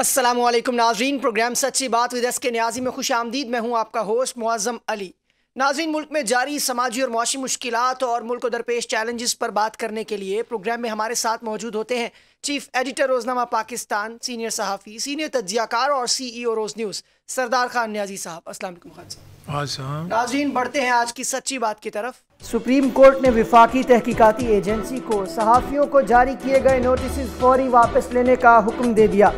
असलम नाजरीन प्रोग्राम सच्ची बात विद एस के न्याजी में खुश आमदीद मैं हूँ आपका होस्ट मुआज़म अली नाजरीन मुल्क में जारी समाजी और मुआशी मुश्किल और मुल्क को दरपेश चैलेंजेस पर बात करने के लिए प्रोग्राम में हमारे साथ मौजूद होते हैं chief editor Roznama Pakistan senior सहाफ़ी सीनियर तजियाकार और C E O Roze news Sardar Khan Niazi साहब असल खान साहब नाजरीन बढ़ते हैं आज की सच्ची बात की तरफ सुप्रीम कोर्ट ने विफाकी तहकीकती एजेंसी को सहाफ़ियों को जारी किए गए नोटिस फौरी वापस लेने का हुक्म दे दिया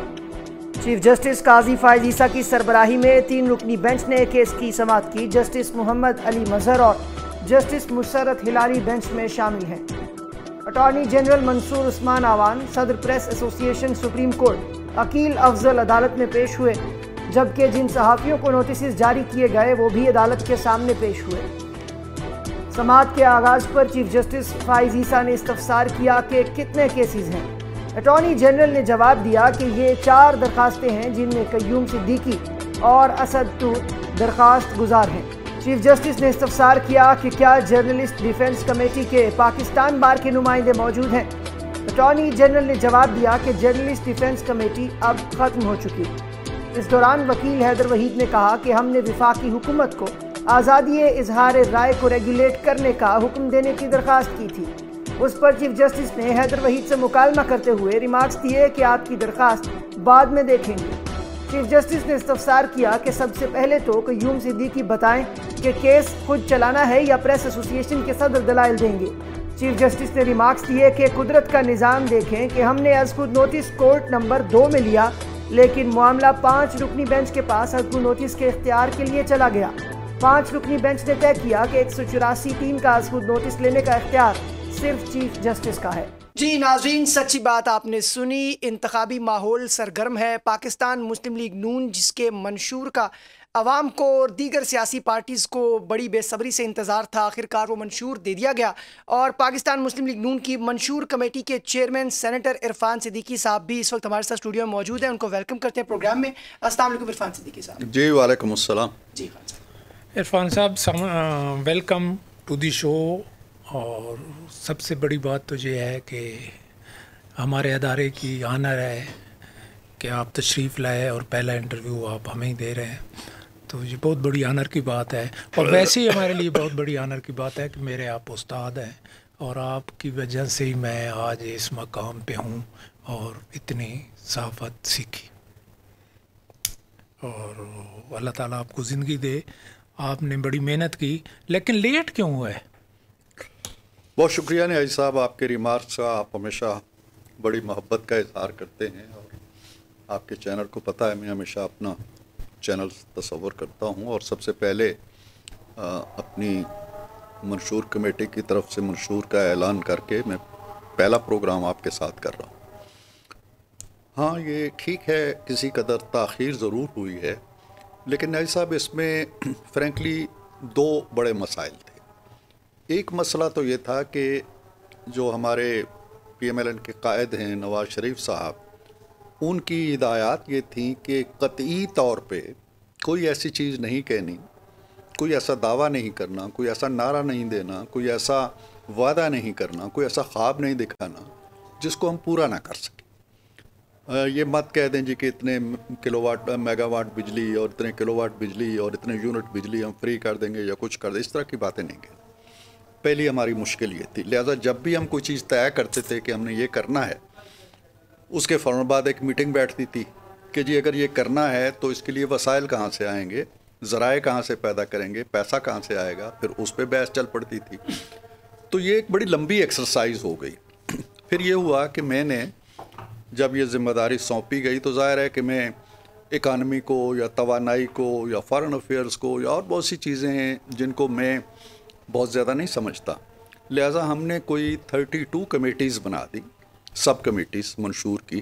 चीफ जस्टिस काजी फायद ईसा की सरबराही में तीन रुकनी बेंच ने केस की समात की जस्टिस मोहम्मद अली मजहर और जस्टिस मुशरत हिलारी बेंच में शामिल हैं अटॉर्नी जनरल मंसूर उस्मान आवान सदर press association supreme court Aqeel Afzal अदालत में पेश हुए जबकि जिन सहाफ़ियों को नोटिस जारी किए गए वो भी अदालत के सामने पेश हुए समात के आगाज़ पर चीफ जस्टिस फाइज ईसा ने इस्तफसार किया कि कितने केसेस हैं अटॉर्नी जनरल ने जवाब दिया कि ये चार दरखास्तें हैं जिनमें कयूम सिद्दीकी और असद टू तो दरखास्त गुजार हैं चीफ जस्टिस ने इस्तफसार किया कि क्या जर्नलिस्ट डिफेंस कमेटी के पाकिस्तान बार के नुमाइंदे मौजूद हैं अटॉर्नी जनरल ने जवाब दिया कि जर्नलिस्ट डिफेंस कमेटी अब ख़त्म हो चुकी इस दौरान वकील हैदर वहीद ने कहा कि हमने विफाकी हुकूमत को आज़ादी इजहार राय को रेगुलेट करने का हुक्म देने की दरख्वास्त की थी उस पर चीफ जस्टिस ने हैदर वहीद से मुकालमा करते हुए रिमार्क्स दिए कि आपकी दरखास्त बाद में देखेंगे चीफ जस्टिस ने इस्तफसार किया कि सबसे पहले तो क्यूम सिद्दीकी बताएं कि केस खुद चलाना है या प्रेस एसोसिएशन के सदर दलाइल देंगे चीफ जस्टिस ने रिमार्क्स दिए कि कुदरत का निज़ाम देखें कि हमने अज खुद नोटिस कोर्ट नंबर दो में लिया लेकिन मामला पाँच रुकनी बेंच के पास खुद नोटिस के इख्तियार के लिए चला गया पाँच रुकनी बेंच ने तय किया कि एक सौ चौरासी टीम का अज खुद नोटिस लेने का इख्तियार सिर्फ चीफ जस्टिस का है जी नाजीन सच्ची बात आपने सुनी इंतबी माहौल सरगर्म है पाकिस्तान मुस्लिम लीग नून जिसके मंशूर का अवाम को और दीगर सियासी पार्टीज़ को बड़ी बेसब्री से इंतज़ार था आखिरकार वो मंशूर दे दिया गया और पाकिस्तान मुस्लिम लीग नून की मंशूर कमेटी के चेयरमैन सेनेटर इरफान सिद्दीकी साहब भी इस वक्त हमारे साथ स्टूडियो में मौजूद हैं उनको वेलकम करते हैं प्रोग्राम में अस्सलाम वालेकुम इरफान सिद्दीकी साहब जी वालेकुम जी इरफान साहब वेलकम टू दी शो और सबसे बड़ी बात तो ये है कि हमारे अदारे की आनर है कि आप तशरीफ़ लाए और पहला इंटरव्यू आप हमें ही दे रहे हैं तो ये बहुत बड़ी आनर की बात है और वैसे ही हमारे लिए बहुत बड़ी आनर की बात है कि मेरे आप उस्ताद हैं और आपकी वजह से ही मैं आज इस मकाम पे हूँ और इतनी सहाफ़त सीखी और अल्लाह ताला आपको ज़िंदगी दे आपने बड़ी मेहनत की लेकिन लेट क्यों हुआ है बहुत शुक्रिया न्याय साहब आपके रिमार्क्स का आप हमेशा बड़ी मोहब्बत का इजहार करते हैं और आपके चैनल को पता है मैं हमेशा अपना चैनल तस्वर करता हूं और सबसे पहले आ, अपनी मंशूर कमेटी की तरफ से मंशूर का ऐलान करके मैं पहला प्रोग्राम आपके साथ कर रहा हूँ हाँ ये ठीक है किसी कदर तखीर ज़रूर हुई है लेकिन नई साहब इसमें फ्रेंकली दो बड़े मसाइल थे एक मसला तो ये था कि जो हमारे पीएमएलएन के कायद हैं नवाज शरीफ साहब उनकी हिदायत ये थी कि कतई तौर पे कोई ऐसी चीज़ नहीं कहनी कोई ऐसा दावा नहीं करना कोई ऐसा नारा नहीं देना कोई ऐसा वादा नहीं करना कोई ऐसा ख्वाब नहीं दिखाना जिसको हम पूरा ना कर सकें ये मत कह दें जी कि इतने किलोवाट मेगावाट बिजली और इतने किलोवाट बिजली और इतने यूनिट बिजली हम फ्री कर देंगे या कुछ कर दें इस तरह की बातें नहीं कहें पहली हमारी मुश्किल ये थी लिहाजा जब भी हम कोई चीज़ तय करते थे कि हमने ये करना है उसके फ़ौर बाद एक मीटिंग बैठती थी कि जी अगर ये करना है तो इसके लिए वसाइल कहाँ से आएंगे ज़राए कहाँ से पैदा करेंगे पैसा कहाँ से आएगा फिर उस पर बहस चल पड़ती थी तो ये एक बड़ी लंबी एक्सरसाइज हो गई फिर ये हुआ कि मैंने जब ये जिम्मेदारी सौंपी गई तो ज़ाहिर है कि मैं इकानमी को या तोानाई को या फॉरेन अफेयर्स को या और बहुत सी चीज़ें हैं जिनको मैं बहुत ज़्यादा नहीं समझता लिहाजा हमने कोई थर्टी टू कमेटीज़ बना दी सब कमेटीज़ मंशूर की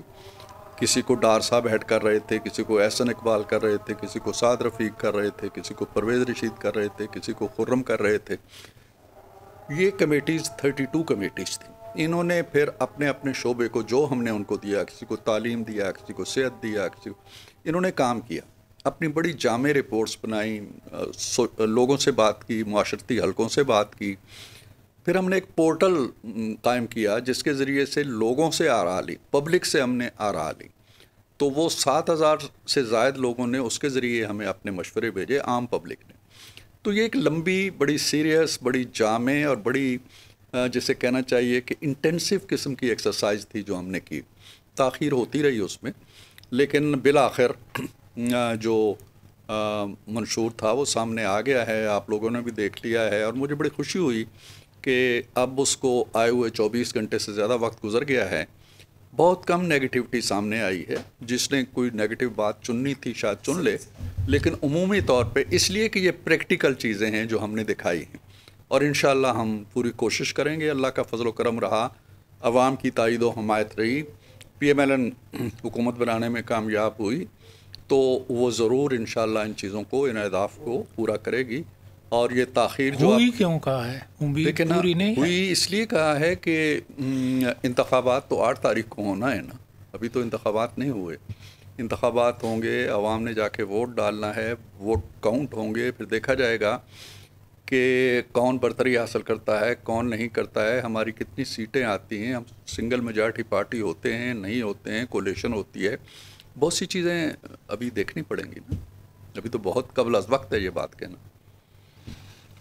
किसी को डार साहब हेड कर रहे थे किसी को एहसन इकबाल कर रहे थे किसी को साद रफीक कर रहे थे किसी को परवेज़ रशीद कर रहे थे किसी को खुर्रम कर रहे थे ये कमेटीज़ थर्टी टू कमेटीज़ थी इन्होंने फिर अपने अपने शोबे को जो हमने उनको दिया किसी को तालीम दिया किसी को सेहत दिया किसी को इन्होंने काम किया अपनी बड़ी जामे रिपोर्ट्स बनाई लोगों से बात की माशरती हलकों से बात की फिर हमने एक पोर्टल कायम किया जिसके ज़रिए से लोगों से आ रहा ली पब्लिक से हमने आ रहा ली तो वो सात हज़ार से जायद लोगों ने उसके ज़रिए हमें अपने मशवरे भेजे आम पब्लिक ने तो ये एक लंबी बड़ी सीरियस बड़ी जाम और बड़ी जिसे कहना चाहिए कि इंटेंसिव किस्म की एक्सरसाइज थी जो हमने की ताखिर होती रही उसमें लेकिन आखिर जो मंशूर था वो सामने आ गया है आप लोगों ने भी देख लिया है और मुझे बड़ी खुशी हुई कि अब उसको आए हुए 24 घंटे से ज़्यादा वक्त गुजर गया है बहुत कम नेगेटिविटी सामने आई है जिसने कोई नेगेटिव बात चुननी थी शायद चुन ले लेकिन अमूमी तौर पे इसलिए कि ये प्रैक्टिकल चीज़ें हैं जो हमने दिखाई हैं और इन हम पूरी कोशिश करेंगे अल्लाह का फजल करम रहा आवाम की तइद हमायत रही पी एम एल एन हुकूमत बनाने में कामयाब हुई तो वो ज़रूर इन इन चीज़ों को इन अहदाफ को पूरा करेगी और ये ताखिर जो हुई क्यों कहा है लेकिन पूरी नहीं हुई इसलिए कहा है कि इंतबात तो आठ तारीख को होना है ना अभी तो इंतबात नहीं हुए इंतबात होंगे आवाम ने जाके वोट डालना है वोट काउंट होंगे फिर देखा जाएगा कि कौन बरतरी हासिल करता है कौन नहीं करता है हमारी कितनी सीटें आती हैं हम सिंगल मेजार्टी पार्टी होते हैं नहीं होते हैं कोलेशन होती है बहुत सी चीज़ें अभी देखनी पड़ेंगी ना अभी तो बहुत कबल अज वक्त है ये बात कहना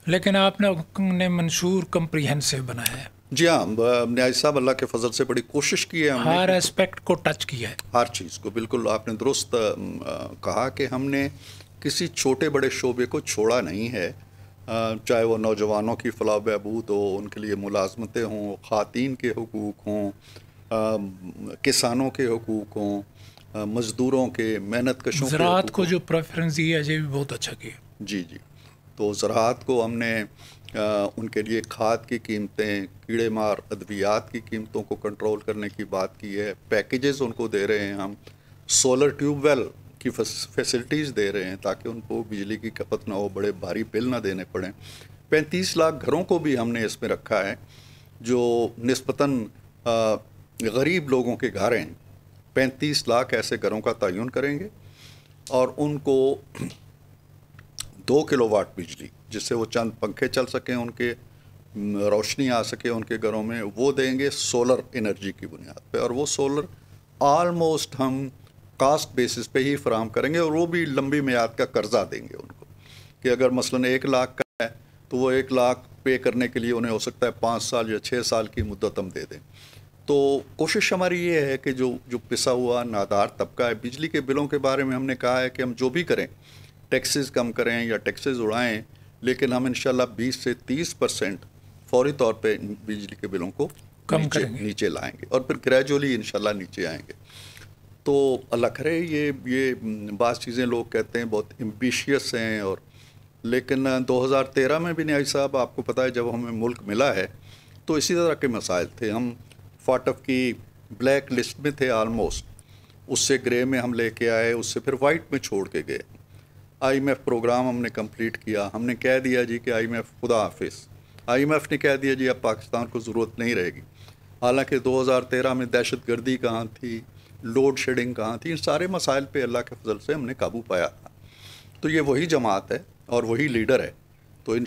लेकिन आपने ने मंशूर कम्प्रीहेंसिव बनाया है जी हाँ न्याय साहब अल्लाह के फजल से बड़ी कोशिश की है हमने हर एस्पेक्ट को टच किया है हर चीज़ को बिल्कुल आपने दुरुस्त कहा कि हमने किसी छोटे बड़े शोबे को छोड़ा नहीं है चाहे वो नौजवानों की फलाह बहबूद हो उनके लिए मुलाजमतें हों ख़वान के हकूक़ हों किसानों के हकूक़ हों मज़दूरों के मेहनत कशों ज़रात को जो प्रेफरेंस दी है ये भी बहुत अच्छा किया जी जी तो ज़रात को हमने आ, उनके लिए खाद की कीमतें कीड़े मार अद्वियात की कीमतों को कंट्रोल करने की बात की है पैकेजेस उनको दे रहे हैं हम सोलर ट्यूबवेल की फैसिलिटीज़ दे रहे हैं ताकि उनको बिजली की खपत ना हो बड़े भारी बिल ना देने पड़ें पैंतीस लाख घरों को भी हमने इसमें रखा है जो नस्बता गरीब लोगों के घर हैं पैंतीस लाख ऐसे घरों का तयन करेंगे और उनको दो किलोवाट बिजली जिससे वो चंद पंखे चल सकें उनके रोशनी आ सके उनके घरों में वो देंगे सोलर एनर्जी की बुनियाद पे और वो सोलर आलमोस्ट हम कास्ट बेसिस पे ही फ्राहम करेंगे और वो भी लंबी मियाद का कर्जा देंगे उनको कि अगर मसलन एक लाख का है तो वो एक लाख पे करने के लिए उन्हें हो सकता है पाँच साल या छः साल की मुद्दत हम दे दें तो कोशिश हमारी ये है कि जो जो पिसा हुआ नादार तबका है बिजली के बिलों के बारे में हमने कहा है कि हम जो भी करें टैक्सेस कम करें या टैक्सेस उड़ाएं लेकिन हम इन 20 से तीस परसेंट फौरी तौर पे बिजली के बिलों को कम नीचे, करेंगे नीचे लाएंगे और फिर ग्रेजुअली इन नीचे आएंगे तो अल्लाह करे ये ये बात चीज़ें लोग कहते हैं बहुत एम्बिशियस हैं और लेकिन 2013 में भी न्याय साहब आपको पता है जब हमें मुल्क मिला है तो इसी तरह के मसाइल थे हम फाटफ की ब्लैक लिस्ट में थे आलमोस्ट उससे ग्रे में हम लेके आए उससे फिर वाइट में छोड़ के गए आईएमएफ प्रोग्राम हमने कंप्लीट किया हमने कह दिया जी कि आईएमएफ खुदा हाफिस आईएमएफ ने कह दिया जी अब पाकिस्तान को ज़रूरत नहीं रहेगी हालांकि 2013 में दहशत गर्दी कहाँ थी लोड शेडिंग कहाँ थी इन सारे मसाइल पे अल्लाह के फजल से हमने काबू पाया तो ये वही जमात है और वही लीडर है तो इन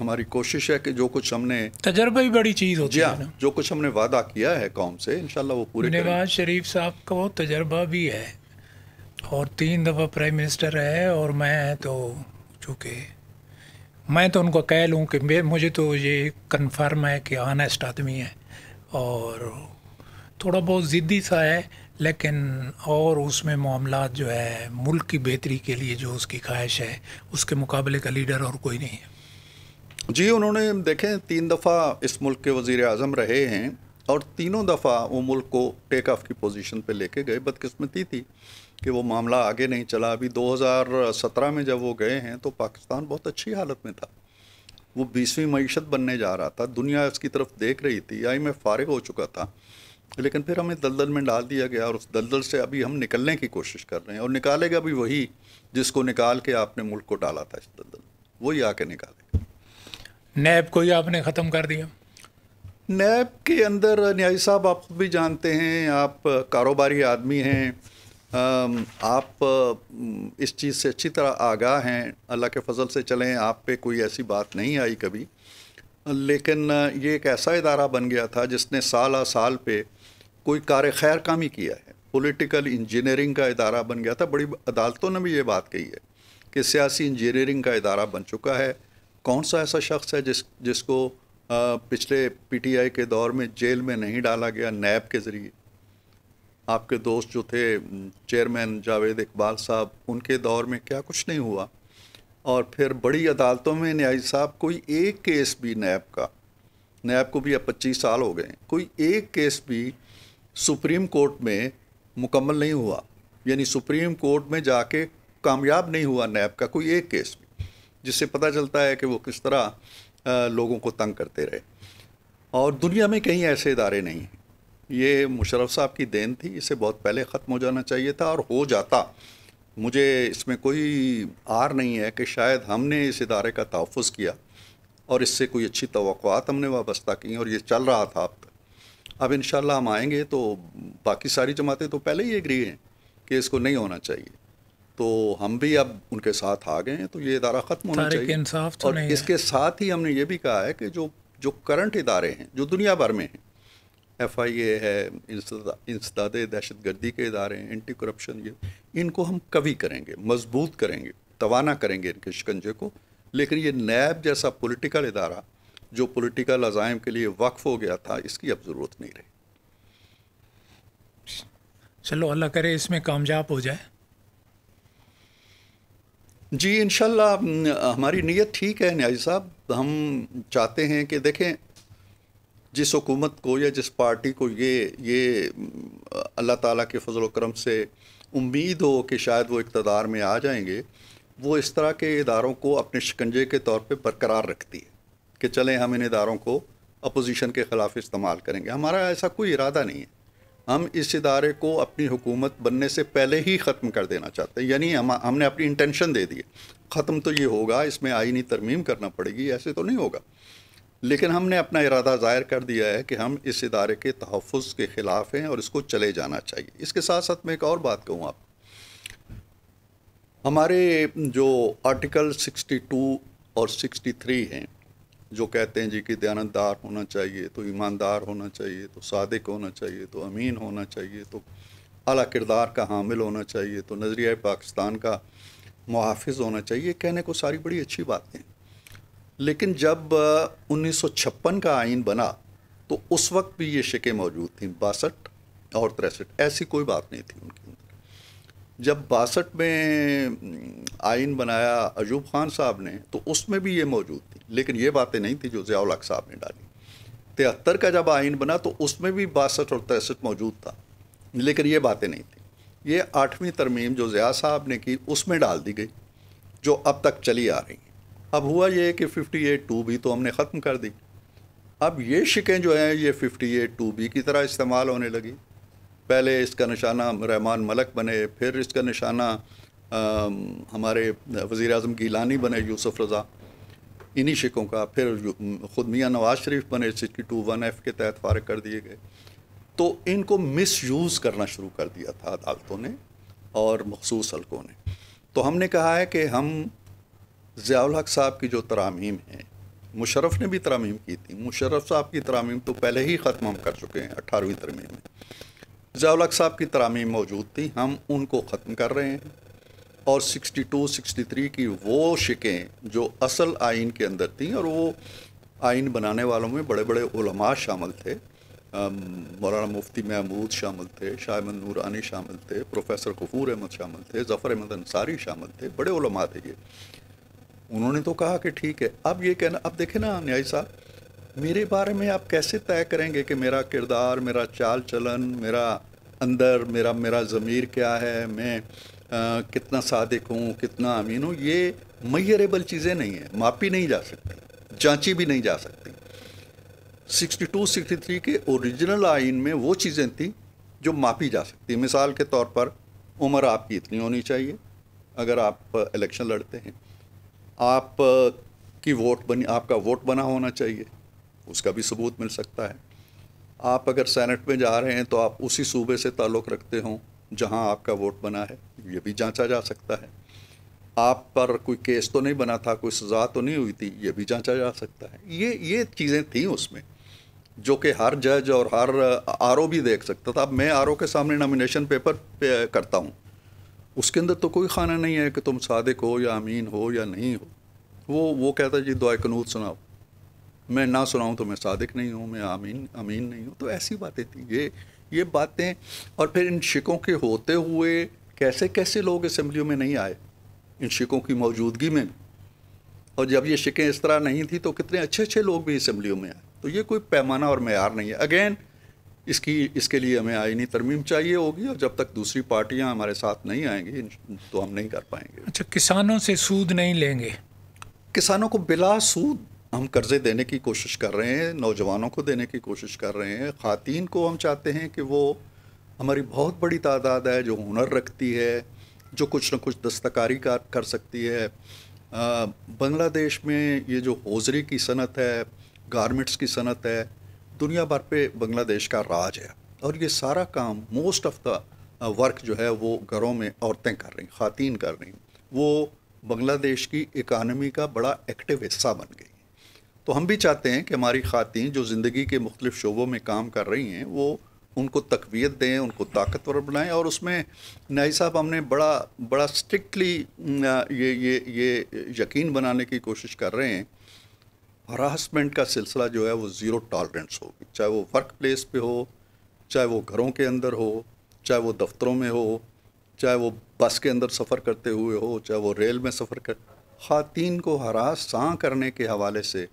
हमारी कोशिश है कि जो कुछ हमने तजर्बा ही बड़ी चीज़ होती है हाँ, ना जो कुछ हमने वादा किया है कौम से इनशाला वो पूरे नवाज शरीफ साहब का वो तजर्बा भी है और तीन दफ़ा प्राइम मिनिस्टर है और मैं तो चूँकि मैं तो उनको कह लूँ कि मुझे तो ये कन्फर्म है कि ऑनेस्ट आदमी है और थोड़ा बहुत ज़िद्दी सा है लेकिन और उसमें मामला जो है मुल्क की बेहतरी के लिए जो उसकी ख्वाहिश है उसके मुकाबले का लीडर और कोई नहीं है जी उन्होंने देखें तीन दफ़ा इस मुल्क के वजीर अजम रहे हैं और तीनों दफ़ा वो मुल्क को टेक ऑफ की पोजीशन पे लेके गए बदकिस्मती थी कि वो मामला आगे नहीं चला अभी 2017 में जब वो गए हैं तो पाकिस्तान बहुत अच्छी हालत में था वो बीसवीं मीशत बनने जा रहा था दुनिया उसकी तरफ देख रही थी आई मैं फारग हो चुका था लेकिन फिर हमें दलदल में डाल दिया गया और उस दलदल से अभी हम निकलने की कोशिश कर रहे हैं और निकालेगा भी वही जिसको निकाल के आपने मुल्क को डाला था इस दलदल वही आके निकालेगा नैब को ही आपने ख़त्म कर दिया नैब के अंदर न्याय साहब आप भी जानते हैं आप कारोबारी आदमी हैं आप इस चीज़ से अच्छी तरह आगाह हैं अल्लाह के फजल से चलें आप पे कोई ऐसी बात नहीं आई कभी लेकिन ये एक ऐसा इदारा बन गया था जिसने साल आ साल पे कोई कार खैर काम ही किया है पॉलिटिकल इंजीनियरिंग का इदारा बन गया था बड़ी अदालतों ने भी ये बात कही है कि सियासी इंजीनियरिंग का इदारा बन चुका है कौन सा ऐसा शख्स है जिस जिसको पिछले पीटीआई के दौर में जेल में नहीं डाला गया नैब के ज़रिए आपके दोस्त जो थे चेयरमैन जावेद इकबाल साहब उनके दौर में क्या कुछ नहीं हुआ और फिर बड़ी अदालतों में न्यायी साहब कोई एक केस भी नैब का नैब को भी अब पच्चीस साल हो गए कोई एक केस भी सुप्रीम कोर्ट में मुकम्मल नहीं हुआ यानी सुप्रीम कोर्ट में जाके कामयाब नहीं हुआ नैब का कोई एक केस जिससे पता चलता है कि वो किस तरह लोगों को तंग करते रहे और दुनिया में कहीं ऐसे इदारे नहीं हैं ये मुशरफ साहब की देन थी इसे बहुत पहले ख़त्म हो जाना चाहिए था और हो जाता मुझे इसमें कोई आर नहीं है कि शायद हमने इस इदारे का तहफ़ किया और इससे कोई अच्छी तोक़ात हमने वाबस्ता की और ये चल रहा था अब तक अब इन हम आएँगे तो बाकी सारी जमातें तो पहले ही एग्री हैं कि इसको नहीं होना चाहिए तो हम भी अब उनके साथ आ गए हैं तो ये इदारा ख़त्म होना चाहिए इंसाफ तो और नहीं इसके साथ ही हमने ये भी कहा है कि जो जो करंट इदारे हैं जो दुनिया भर में हैं एफ आई ए है इंसदाद दहशत गर्दी के इदारे हैं एंटी करप्शन ये इनको हम कवी करेंगे मजबूत करेंगे तोाना करेंगे इनके शिकंजे को लेकिन ये नैब जैसा पोलिटिकल इदारा जो पोलिटिकल अजायम के लिए वक्फ हो गया था इसकी अब ज़रूरत नहीं रही चलो अल्लाह करे इसमें कामयाब हो जाए जी इन हमारी नीयत ठीक है न्याजी साहब हम चाहते हैं कि देखें जिस हुकूमत को या जिस पार्टी को ये ये अल्लाह ताला के फजल करम से उम्मीद हो कि शायद वो इकतदार में आ जाएंगे वो इस तरह के इदारों को अपने शिकंजे के तौर पे बरकरार रखती है कि चलें हम इन इदारों को अपोजिशन के ख़िलाफ़ इस्तेमाल करेंगे हमारा ऐसा कोई इरादा नहीं है हम इस इदारे को अपनी हुकूमत बनने से पहले ही ख़त्म कर देना चाहते हैं यानी हम हमने अपनी इंटेंशन दे दी ख़त्म तो ये होगा इसमें आइनी तरमीम करना पड़ेगी ऐसे तो नहीं होगा लेकिन हमने अपना इरादा ज़ाहिर कर दिया है कि हम इस इदारे के तहफ़ के ख़िलाफ़ हैं और इसको चले जाना चाहिए इसके साथ साथ मैं एक और बात कहूँ आप हमारे जो आर्टिकल 62 और 63 हैं जो कहते हैं जी कि दयानतदार होना चाहिए तो ईमानदार होना चाहिए तो सादक होना चाहिए तो अमीन होना चाहिए तो अला किरदार का हामिल होना चाहिए तो नज़रिया पाकिस्तान का मुहाफ़ होना चाहिए कहने को सारी बड़ी अच्छी बातें लेकिन जब उन्नीस का आइन बना तो उस वक्त भी ये शिकें मौजूद थी बासठ और तिरसठ ऐसी कोई बात नहीं थी उनके अंदर जब बासठ में आइन बनाया अजूब खान साहब ने तो उसमें भी ये मौजूद थी लेकिन ये बातें नहीं थी जो ज़ियाउल साहब ने डाली तिहत्तर का जब आइन बना तो उसमें भी बासठ और तिरसठ मौजूद था लेकिन ये बातें नहीं थी ये आठवीं तरमीम जो ज़िया साहब ने की उसमें डाल दी गई जो अब तक चली आ रही अब हुआ ये कि फ़िफ्टी एट टू भी तो हमने ख़त्म कर दी अब ये शिकें जो हैं ये फ़िफ्टी एट टू बी की तरह इस्तेमाल होने लगी पहले इसका निशाना रहमान मलक बने फिर इसका निशाना आ, हमारे वज़ी अजम गीलानी बने यूसुफ रज़ा इन्हीं शिकों का फिर ख़ुद मियाँ नवाज शरीफ बने सिक्सटी टू वन एफ़ के तहत फारग कर दिए गए तो इनको मिस यूज़ करना शुरू कर दिया था अदालतों ने और मखसूस हलकों ने तो हमने कहा है कि हम ज़ियाल हक साहब की जो तरामीम हैं मुशरफ ने भी तरामीम की थी मुशरफ साहब की तरामीम तो पहले ही ख़त्म हम कर चुके हैं अठारहवीं तरमीम में जावलक साहब की तरामी मौजूद थी हम उनको ख़त्म कर रहे हैं और 62, 63 की वो शिकें जो असल आइन के अंदर थी और वो आइन बनाने वालों में बड़े बड़े उलमा शामिल थे मौलाना मुफ्ती महमूद शामिल थे शाह नूरानी शामिल थे प्रोफेसर कफूर अहमद शामिल थे जफ़र अहमद अंसारी शामिल थे बड़े उलमा थे ये उन्होंने तो कहा कि ठीक है अब ये कहना अब देखे ना न्याय साहब मेरे बारे में आप कैसे तय करेंगे कि मेरा किरदार मेरा चाल चलन मेरा अंदर मेरा मेरा ज़मीर क्या है मैं आ, कितना सादिक हूँ कितना अमीन हूँ ये मैयरेबल चीज़ें नहीं हैं मापी नहीं जा सकती जांची भी नहीं जा सकती 62, 63 के ओरिजिनल आइन में वो चीज़ें थी जो मापी जा सकती मिसाल के तौर पर उम्र आपकी इतनी होनी चाहिए अगर आप इलेक्शन लड़ते हैं आप की वोट बनी आपका वोट बना होना चाहिए उसका भी सबूत मिल सकता है आप अगर सेनेट में जा रहे हैं तो आप उसी सूबे से ताल्लुक़ रखते हों जहां आपका वोट बना है ये भी जांचा जा सकता है आप पर कोई केस तो नहीं बना था कोई सज़ा तो नहीं हुई थी ये भी जांचा जा सकता है ये ये चीज़ें थी उसमें जो कि हर जज और हर आर भी देख सकता था अब मैं आर के सामने नॉमिनेशन पेपर पे करता हूँ उसके अंदर तो कोई खाना नहीं है कि तुम सादिक हो या अमीन हो या नहीं हो वो वो कहता जी दुआ कनूत सुनाओ मैं ना सुनाऊँ तो मैं सादिक नहीं हूँ मैं आमीन अमीन नहीं हूँ तो ऐसी बातें थी ये ये बातें और फिर इन शिकों के होते हुए कैसे कैसे लोग असम्बलियों में नहीं आए इन शिकों की मौजूदगी में और जब ये शिकें इस तरह नहीं थी तो कितने अच्छे अच्छे लोग भी असम्बलियों में आए तो ये कोई पैमाना और मैार नहीं है अगेन इसकी इसके लिए हमें आइनी तरमीम चाहिए होगी और जब तक दूसरी पार्टियां हमारे साथ नहीं आएंगी तो हम नहीं कर पाएंगे अच्छा किसानों से सूद नहीं लेंगे किसानों को बिला सूद हम कर्ज़े देने की कोशिश कर रहे हैं नौजवानों को देने की कोशिश कर रहे हैं ख़ातन को हम चाहते हैं कि वो हमारी बहुत बड़ी तादाद है जो हुनर रखती है जो कुछ ना कुछ दस्तकारी का कर सकती है बांग्लादेश में ये जो होजरी की सनत है गारमेंट्स की सनत है दुनिया भर पे बांग्लादेश का राज है और ये सारा काम मोस्ट ऑफ द वर्क जो है वो घरों में औरतें कर रही खातन कर रही वो बांग्लादेश की इकानमी का बड़ा एक्टिव हिस्सा बन गई तो हम भी चाहते हैं कि हमारी खातें जो ज़िंदगी के मुख्तलिफ शोबों में काम कर रही हैं वो उनको तकवीत दें उनको ताकतवर बनाएं और उसमें नाई साहब हमने बड़ा बड़ा स्ट्रिक्टली ये ये ये यकीन बनाने की कोशिश कर रहे हैं हरासमेंट का सिलसिला जो है वो ज़ीरो टॉलरेंस हो चाहे वो वर्क प्लेस पे हो चाहे वो घरों के अंदर हो चाहे वो दफ्तरों में हो चाहे वो बस के अंदर सफ़र करते हुए हो चाहे वो रेल में सफ़र कर खातन को हरासा करने के हवाले से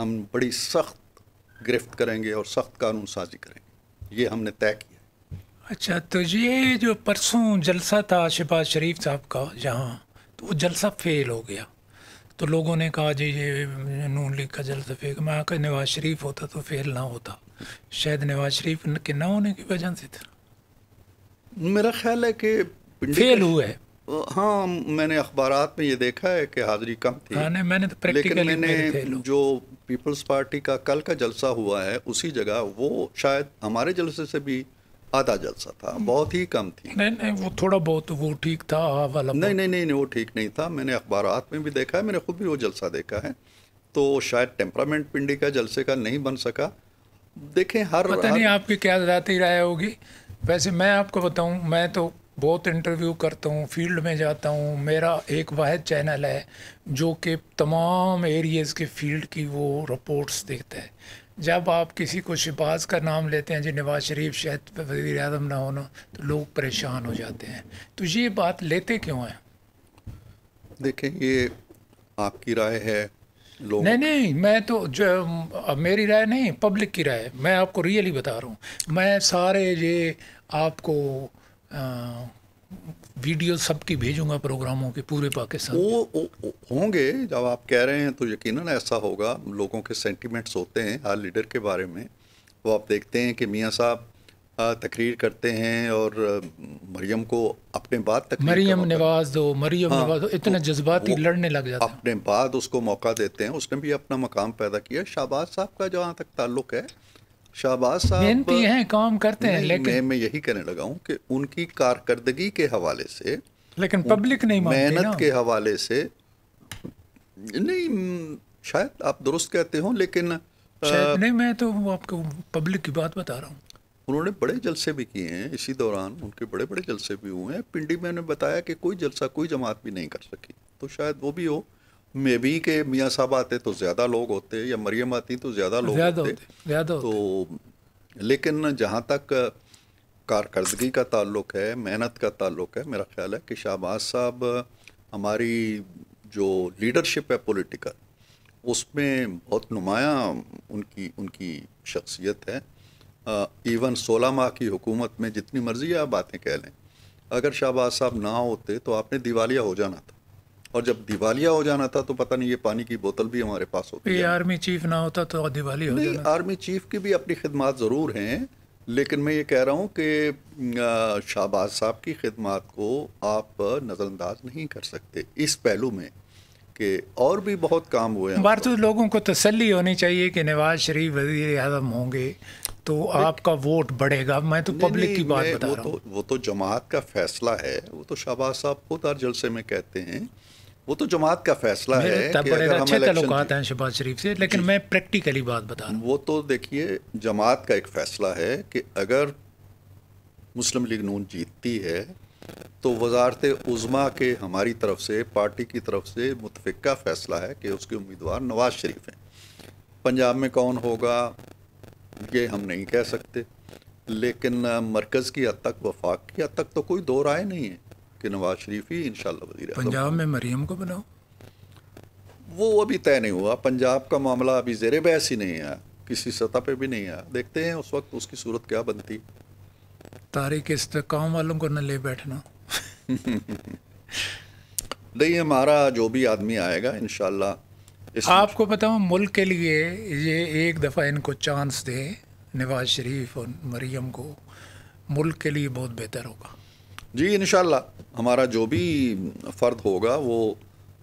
हम बड़ी सख्त गिरफ्त करेंगे और सख्त कानून साजी करेंगे ये हमने तय किया अच्छा तो ये जो परसों जलसा था शहबाज शरीफ साहब का जहाँ तो वो जलसा फेल हो गया तो लोगों ने कहा जी ये नून लीग का जलसा फेल मैं कहा नवाज शरीफ होता तो फेल ना होता शायद नवाज शरीफ के ना होने की वजह से था मेरा ख्याल है कि फेल हुआ है हाँ मैंने अखबार में ये देखा है कि हाजिरी कम थी हाँ, मैंने तो लेकिन मैंने जो पीपल्स पार्टी का कल का जलसा हुआ है उसी जगह वो शायद हमारे जलसे से भी आधा जलसा था बहुत ही कम थी नहीं नहीं वो थोड़ा बहुत वो ठीक था हाँ, वाला नहीं नहीं नहीं वो ठीक नहीं था मैंने अखबार में भी देखा है मैंने खुद भी वो जलसा देखा है तो शायद टेम्परामेंट पिंडी का जलसे का नहीं बन सका देखें हर पता नहीं आपकी क्या राय होगी वैसे मैं आपको बताऊं मैं तो बहुत इंटरव्यू करता हूँ फील्ड में जाता हूँ मेरा एक वाद चैनल है जो कि तमाम एरियाज़ के फील्ड की वो रिपोर्ट्स देखता है जब आप किसी को शिबाज का नाम लेते हैं जी नवाज शरीफ शायद वजी अजम ना होना तो लोग परेशान हो जाते हैं तो ये बात लेते क्यों हैं देखें ये आपकी राय है नहीं नहीं मैं तो जो मेरी राय नहीं पब्लिक की राय मैं आपको रियली बता रहा हूँ मैं सारे ये आपको वीडियो सबकी भेजूंगा प्रोग्रामों के पूरे पाकिस्तान वो होंगे जब आप कह रहे हैं तो यकीनन ऐसा होगा लोगों के सेंटीमेंट्स होते हैं हर लीडर के बारे में वो आप देखते हैं कि मियाँ साहब तकरीर करते हैं और मरियम को अपने बाद तक मरियम नवाज दो मरियम हाँ, नवाज दो तो इतने जज्बाती लड़ने लग जाते अपने बाद उसको मौका देते हैं उसने भी अपना मकाम पैदा किया शाहबाज साहब का जहाँ तक ताल्लुक है शाहबाज साहब मेहनती हैं काम करते हैं लेकिन मैं, मैं यही कहने लगा हूँ कि उनकी कारकर्दगी के हवाले से लेकिन पब्लिक नहीं मेहनत के हवाले से नहीं शायद आप दुरुस्त कहते हो लेकिन आ, नहीं मैं तो आपको पब्लिक की बात बता रहा हूँ उन्होंने बड़े जलसे भी किए हैं इसी दौरान उनके बड़े बड़े जलसे भी हुए हैं पिंडी में उन्होंने बताया कि कोई जलसा कोई जमात भी नहीं कर सकी तो शायद वो भी हो मे बी के मियाँ साहब आते तो ज़्यादा लोग होते या मरियम आती तो ज़्यादा लोग ज्यादा होते, होते, ज्यादा तो लेकिन जहाँ तक कारकर्दगी का ताल्लुक है मेहनत का ताल्लुक है मेरा ख्याल है कि शाहबाज साहब हमारी जो लीडरशिप है पॉलिटिकल उसमें बहुत नुमाया उनकी उनकी शख्सियत है आ, इवन सोलह माह की हुकूमत में जितनी मर्जी आप बातें कह लें अगर शाहबाज साहब ना होते तो आपने दिवालिया हो जाना था और जब दिवालिया हो जाना था तो पता नहीं ये पानी की बोतल भी हमारे पास होती आर्मी चीफ ना होता तो दिवाली हो जाना आर्मी चीफ की भी अपनी खिदमत ज़रूर हैं लेकिन मैं ये कह रहा हूँ कि शाहबाज साहब की खिदमत को आप नज़रअंदाज नहीं कर सकते इस पहलू में कि और भी बहुत काम हुए हैं भारत तो लोगों को तसली होनी चाहिए कि नवाज शरीफ वजीर अजम होंगे तो आपका वोट बढ़ेगा मैं तो पब्लिक की बात बता रहा तो हूँ तो, वो तो जमात का फैसला है वो तो शाहबाज साहब खुद हर जलसे में कहते हैं वो तो जमात का फैसला है तो कि अगर अच्छे हैं शहबाज शरीफ से लेकिन मैं प्रैक्टिकली बात बता रहा हूँ वो तो देखिए जमात का एक फैसला है कि अगर मुस्लिम लीग नून जीतती है तो वजारत उज़मा के हमारी तरफ से पार्टी की तरफ से मुतफ़ा फैसला है कि उसके उम्मीदवार नवाज शरीफ हैं पंजाब में कौन होगा ये हम नहीं कह सकते लेकिन मरकज़ की हद तक वफाक की हद तक तो कोई दो राय नहीं है कि नवाज शरीफ ही इन वजीर पंजाब में मरीम को बनाओ वो अभी तय नहीं हुआ पंजाब का मामला अभी जेर बहस ही नहीं आया किसी सतह पे भी नहीं आया देखते हैं उस वक्त उसकी सूरत क्या बनती तारीख काम वालों को न ले बैठना नहीं हमारा जो भी आदमी आएगा इन आपको बताऊँ मुल्क के लिए ये एक दफ़ा इनको चांस दें नवाज शरीफ और मरीम को मुल्क के लिए बहुत बेहतर होगा जी इन हमारा जो भी फ़र्द होगा वो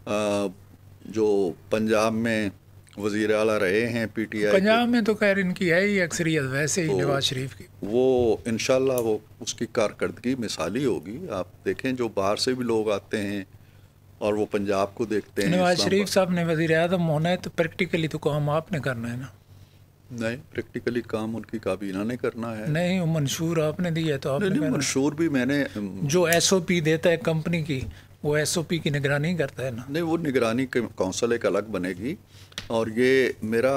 आ, जो पंजाब में वजीर अला रहे हैं पी टी आई पंजाब में तो खैर इनकी है ही अक्सरियत वैसे ही तो नवाज शरीफ की वो इन वो उसकी कारकर्दगी मिसाली होगी आप देखें जो बाहर से भी लोग आते हैं और वो पंजाब को देखते हैं नवाज शरीफ साहब ने वजी अजम होना है तो प्रैक्टिकली तो काम आपने करना है ना नहीं प्रैक्टिकली काम उनकी काबीना ने करना है नहीं मंशूर आपने दिया तो आपने नहीं, नहीं मंशूर भी मैंने जो एसओपी देता है कंपनी की वो एसओपी की निगरानी करता है ना नहीं वो निगरानी काउंसिल एक अलग बनेगी और ये मेरा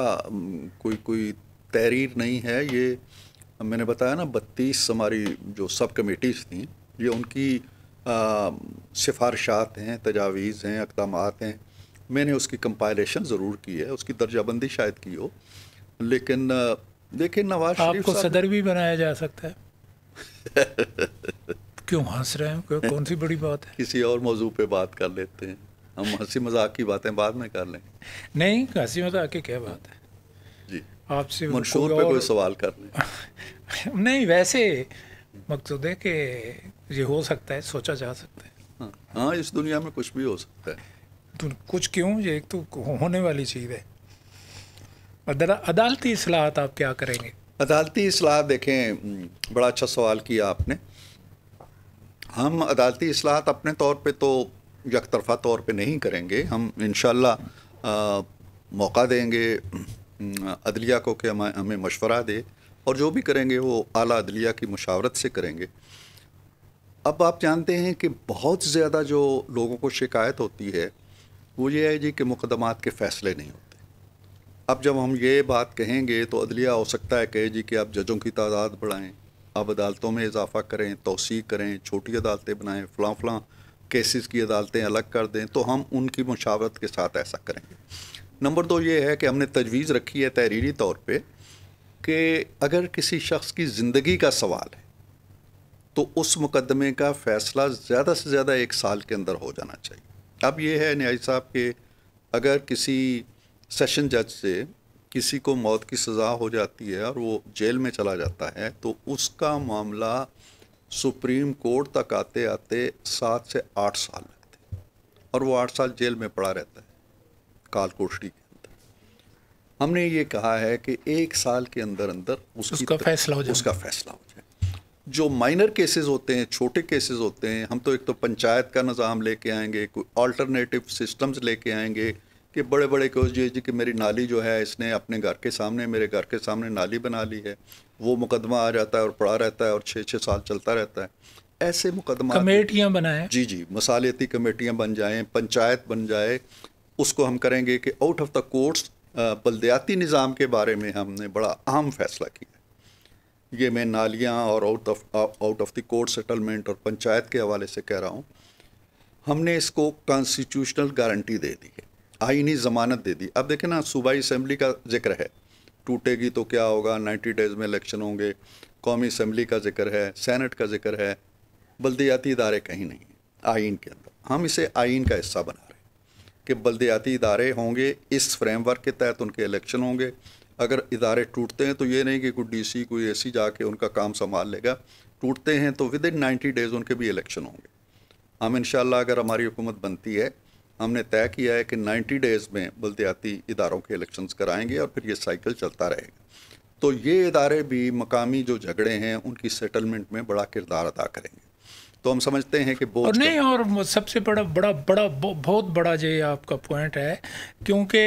कोई कोई तहरीर नहीं है ये मैंने बताया ना बत्तीस हमारी जो सब कमेटीज़ थी ये उनकी सिफारशात हैं तजावीज़ हैं इकदाम हैं मैंने उसकी कंपाइलेशन ज़रूर की है उसकी दर्जाबंदी शायद की हो लेकिन देखिए नवाज आपको सदर भी बनाया जा सकता है क्यों हंस रहे हैं कौन सी बड़ी बात है किसी और मौजू पे बात कर लेते हैं हम हंसी मजाक की बातें बाद में कर लें नहीं हंसी मजाक की क्या बात है जी आपसे मंशूर पे कोई सवाल कर लें नहीं वैसे मकसूद है कि ये हो सकता है सोचा जा सकता है हाँ, हाँ इस दुनिया में कुछ भी हो सकता है तो कुछ क्यों ये एक तो होने वाली चीज़ है अदालती असलाहत आप क्या करेंगे अदालती असलाह देखें बड़ा अच्छा सवाल किया आपने हम अदालती असलाहत अपने तौर पे तो यक तरफा तौर पे नहीं करेंगे हम इन मौका देंगे अदलिया को कि हमें हमें मशवरा दे और जो भी करेंगे वो आला अदलिया की मशावरत से करेंगे अब आप जानते हैं कि बहुत ज़्यादा जो लोगों को शिकायत होती है वो ये है जी कि मुकदमात के फ़ैसले नहीं होते अब जब हम ये बात कहेंगे तो अदलिया हो सकता है कहे जी कि आप जजों की तादाद बढ़ाएं आप अदालतों में इजाफा करें तोसी करें छोटी अदालतें बनाएं फ़लाँ फ़लाँ केसेस की अदालतें अलग कर दें तो हम उनकी मुशावरत के साथ ऐसा करेंगे नंबर दो ये है कि हमने तजवीज़ रखी है तहरीरी तौर पर कि अगर किसी शख्स की ज़िंदगी का सवाल है तो उस मुकदमे का फ़ैसला ज़्यादा से ज़्यादा एक साल के अंदर हो जाना चाहिए अब ये है न्याय साहब के अगर किसी सेशन जज से किसी को मौत की सज़ा हो जाती है और वो जेल में चला जाता है तो उसका मामला सुप्रीम कोर्ट तक आते आते सात से आठ साल लगते और वो आठ साल जेल में पड़ा रहता है काल कोठरी के अंदर हमने ये कहा है कि एक साल के अंदर अंदर उसकी उसका फैसला हो जाए उसका फैसला हो जाए जो माइनर केसेस होते हैं छोटे केसेस होते हैं हम तो एक तो पंचायत का निज़ाम लेके आएंगे कोई अल्टरनेटिव सिस्टम्स लेके आएंगे कि बड़े बड़े कोच जी जी कि मेरी नाली जो है इसने अपने घर के सामने मेरे घर के सामने नाली बना ली है वो मुकदमा आ जाता है और पड़ा रहता है और छः छः साल चलता रहता है ऐसे मुकदमा कमेटियाँ बनाए जी जी मसालियती कमेटियाँ बन जाएँ पंचायत बन जाए उसको हम करेंगे कि आउट ऑफ द कोर्ट्स बलदयाती निज़ाम के बारे में हमने बड़ा अहम फैसला किया ये मैं नालियाँ और out of out of the court settlement और पंचायत के हवाले से कह रहा हूँ हमने इसको कॉन्स्टिट्यूशनल गारंटी दे दी है आईनी ज़मानत दे दी अब देखें ना सूबाई असम्बली का जिक्र है टूटेगी तो क्या होगा नाइन्टी डेज़ में इलेक्शन होंगे कौमी असम्बली का जिक्र है सैनट का जिक्र है बल्दियाती इदारे कहीं नहीं आइन के अंदर हम इसे आइन का हिस्सा बना रहे हैं कि बल्दियाती इदारे होंगे इस फ्रेमवर्क के तहत उनके इलेक्शन होंगे अगर इदारे टूटते हैं तो ये नहीं कि कोई डीसी कोई एसी जाके उनका काम संभाल लेगा टूटते हैं तो विद इन नाइन्टी डेज़ उनके भी इलेक्शन होंगे हम इन अगर हमारी हुकूमत बनती है हमने तय किया है कि 90 डेज़ में बल्दियाती इदारों के इलेक्शंस कराएंगे और फिर ये साइकिल चलता रहेगा तो ये इदारे भी मकामी जो झगड़े हैं उनकी सेटलमेंट में बड़ा किरदार अदा करेंगे तो हम समझते हैं कि और नहीं और सबसे बड़ा बड़ा बड़ा बहुत बड़ा जो आपका पॉइंट है क्योंकि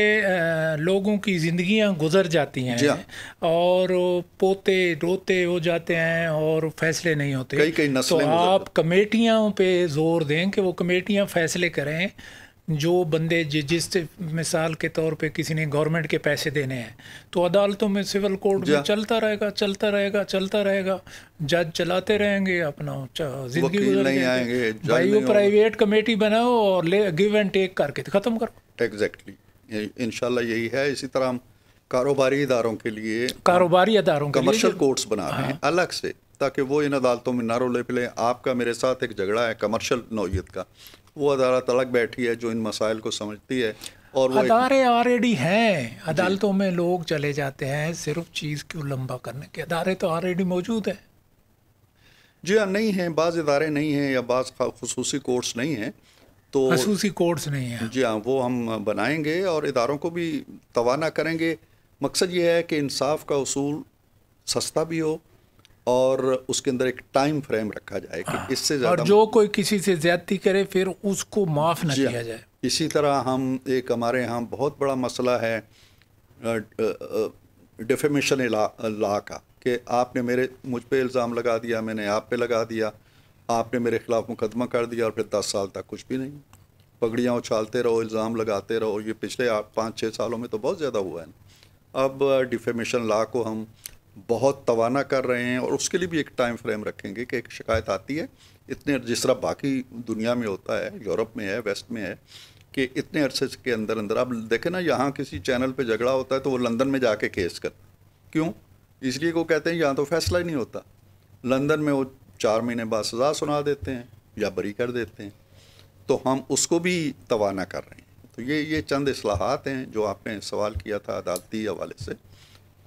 लोगों की जिंदगियां गुजर जाती हैं हाँ। और पोते रोते हो जाते हैं और फैसले नहीं होते कई कई तो आप कमेटियों पे जोर दें कि वो कमेटियाँ फैसले करें जो बंदे जि जिस मिसाल के तौर पे किसी ने गवर्नमेंट के पैसे देने हैं तो अदालतों में सिविल कोर्ट में चलता रहेगा चलता रहेगा चलता रहेगा जज चलाते रहेंगे अपना जिंदगी भाई वो प्राइवेट कमेटी बनाओ और ले गिव एंड टेक करके तो ख़त्म करो एग्जैक्टली इनशाला यही है इसी तरह हम कारोबारी इदारों के लिए कारोबारी इदारों कमर्शल कोर्ट्स बना रहे हैं हाँ। अलग से ताकि वो इन अदालतों में ना रोले पिले आपका मेरे साथ एक झगड़ा है कमर्शियल नौीयत का वो अदालत अलग बैठी है जो इन मसाइल को समझती है और वो अदारे ऑलरेडी हैं अदालतों में लोग चले जाते हैं सिर्फ चीज़ को लंबा करने के अदारे तो ऑलरेडी मौजूद हैं जी हाँ नहीं हैं बाज़ इदारे नहीं हैं या बाज़ खसूस कोर्ट्स नहीं हैं तो खसूस कोर्ट्स नहीं हैं जी हाँ वो हम बनाएंगे और इदारों को भी तोाना करेंगे मकसद ये है कि इंसाफ का असूल सस्ता भी हो और उसके अंदर एक टाइम फ्रेम रखा जाए कि हाँ। इससे ज़्यादा और जो कोई किसी से ज्यादती करे फिर उसको माफ़ न किया हाँ। जाए इसी तरह हम एक हमारे यहाँ बहुत बड़ा मसला है डिफेमेशन ला, का कि आपने मेरे मुझ पे इल्ज़ाम लगा दिया मैंने आप पे लगा दिया आपने मेरे ख़िलाफ़ मुकदमा कर दिया और फिर दस साल तक कुछ भी नहीं पगड़ियाँ उछालते रहो इल्ज़ाम लगाते रहो ये पिछले पाँच छः सालों में तो बहुत ज़्यादा हुआ है अब डिफेमेशन ला को हम बहुत तवाना कर रहे हैं और उसके लिए भी एक टाइम फ्रेम रखेंगे कि एक शिकायत आती है इतने जिस तरह बाकी दुनिया में होता है यूरोप में है वेस्ट में है कि इतने अरसे के अंदर अंदर आप देखें ना यहाँ किसी चैनल पे झगड़ा होता है तो वो लंदन में जाके केस कर क्यों इसलिए वो कहते हैं यहाँ तो फैसला ही नहीं होता लंदन में वो चार महीने बाद सज़ा सुना देते हैं या बरी कर देते हैं तो हम उसको भी तोाना कर रहे हैं तो ये ये चंद असलाहत हैं जो आपने सवाल किया था अदालती हवाले से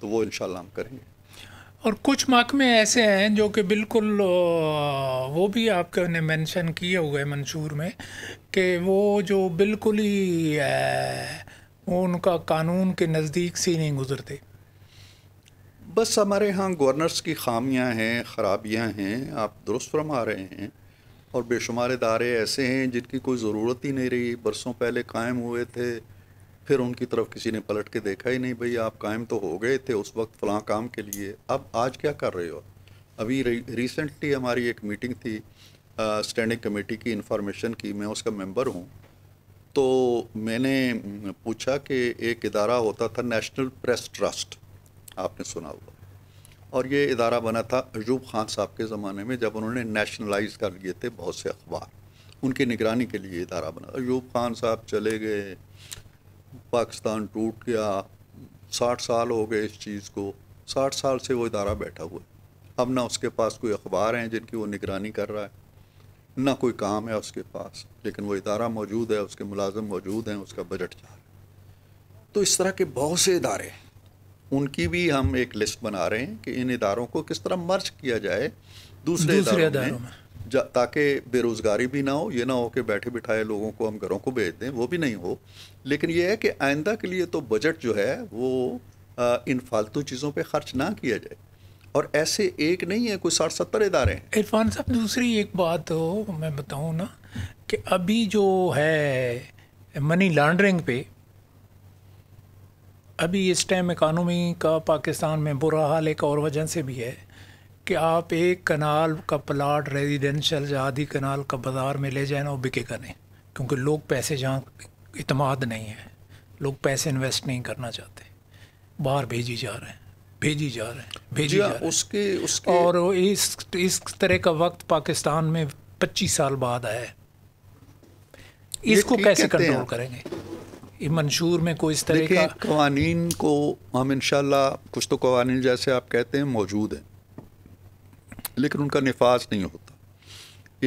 तो वो इन हम करेंगे और कुछ महकमे ऐसे हैं जो कि बिल्कुल वो भी आपके ने मेंशन किए हुए मंशूर में कि वो जो बिल्कुल ही वो उनका कानून के नज़दीक से नहीं गुजरते बस हमारे यहाँ गवर्नर्स की खामियां हैं ख़राबियां हैं आप दुरुस्त फरमा रहे हैं और बेशुमार इदारे ऐसे हैं जिनकी कोई ज़रूरत ही नहीं रही बरसों पहले कायम हुए थे फिर उनकी तरफ किसी ने पलट के देखा ही नहीं भाई आप कायम तो हो गए थे उस वक्त फलां काम के लिए अब आज क्या कर रहे हो अभी रिसेंटली हमारी एक मीटिंग थी स्टैंडिंग कमेटी की इंफॉर्मेशन की मैं उसका मेंबर हूँ तो मैंने पूछा कि एक इदारा होता था नेशनल प्रेस ट्रस्ट आपने सुना होगा और ये इदारा बना था अयूब खान साहब के ज़माने में जब उन्होंने नेशनलाइज कर लिए थे बहुत से अखबार उनकी निगरानी के लिए इदारा बना अयूब खान साहब चले गए पाकिस्तान टूट गया साठ साल हो गए इस चीज़ को साठ साल से वो इदारा बैठा हुआ है अब ना उसके पास कोई अखबार हैं जिनकी वो निगरानी कर रहा है ना कोई काम है उसके पास लेकिन वो इदारा मौजूद है उसके मुलाजम मौजूद हैं उसका बजट जा रहा है तो इस तरह के बहुत से इदारे हैं उनकी भी हम एक लिस्ट बना रहे हैं कि इन इदारों को किस तरह मर्ज किया जाए दूसरे, दूसरे इदारों में ताकि बेरोज़गारी भी ना हो ये ना हो कि बैठे बिठाए लोगों को हम घरों को भेज दें वो भी नहीं हो लेकिन ये है कि आइंदा के लिए तो बजट जो है वो इन फालतू चीज़ों पर खर्च ना किया जाए और ऐसे एक नहीं है कोई साठ सत्तर इदारे हैं इरफान साहब दूसरी एक बात हो तो मैं बताऊँ ना कि अभी जो है मनी लॉन्ड्रिंग पे अभी इस टाइम इकानमी का पाकिस्तान में बुरा हाल एक और वजह से भी है कि आप एक कनाल का प्लाट रेजिडेंशल या आधी कनाल का बाज़ार में ले जाए ना वो बिके करें क्योंकि लोग पैसे जहाँ इतमाद नहीं है लोग पैसे इन्वेस्ट नहीं करना चाहते बाहर भेजी जा रहे हैं भेजी जा रहे हैं भेजी जा रहे उसके उसके और इस इस तरह का वक्त पाकिस्तान में पच्चीस साल बाद आया है इसको कैसे कंट्रोल करेंगे मंशूर में कोई इस तरह का कवानीन को हम इन कुछ तो कवानीन जैसे आप कहते हैं मौजूद हैं लेकिन उनका नफाज नहीं होता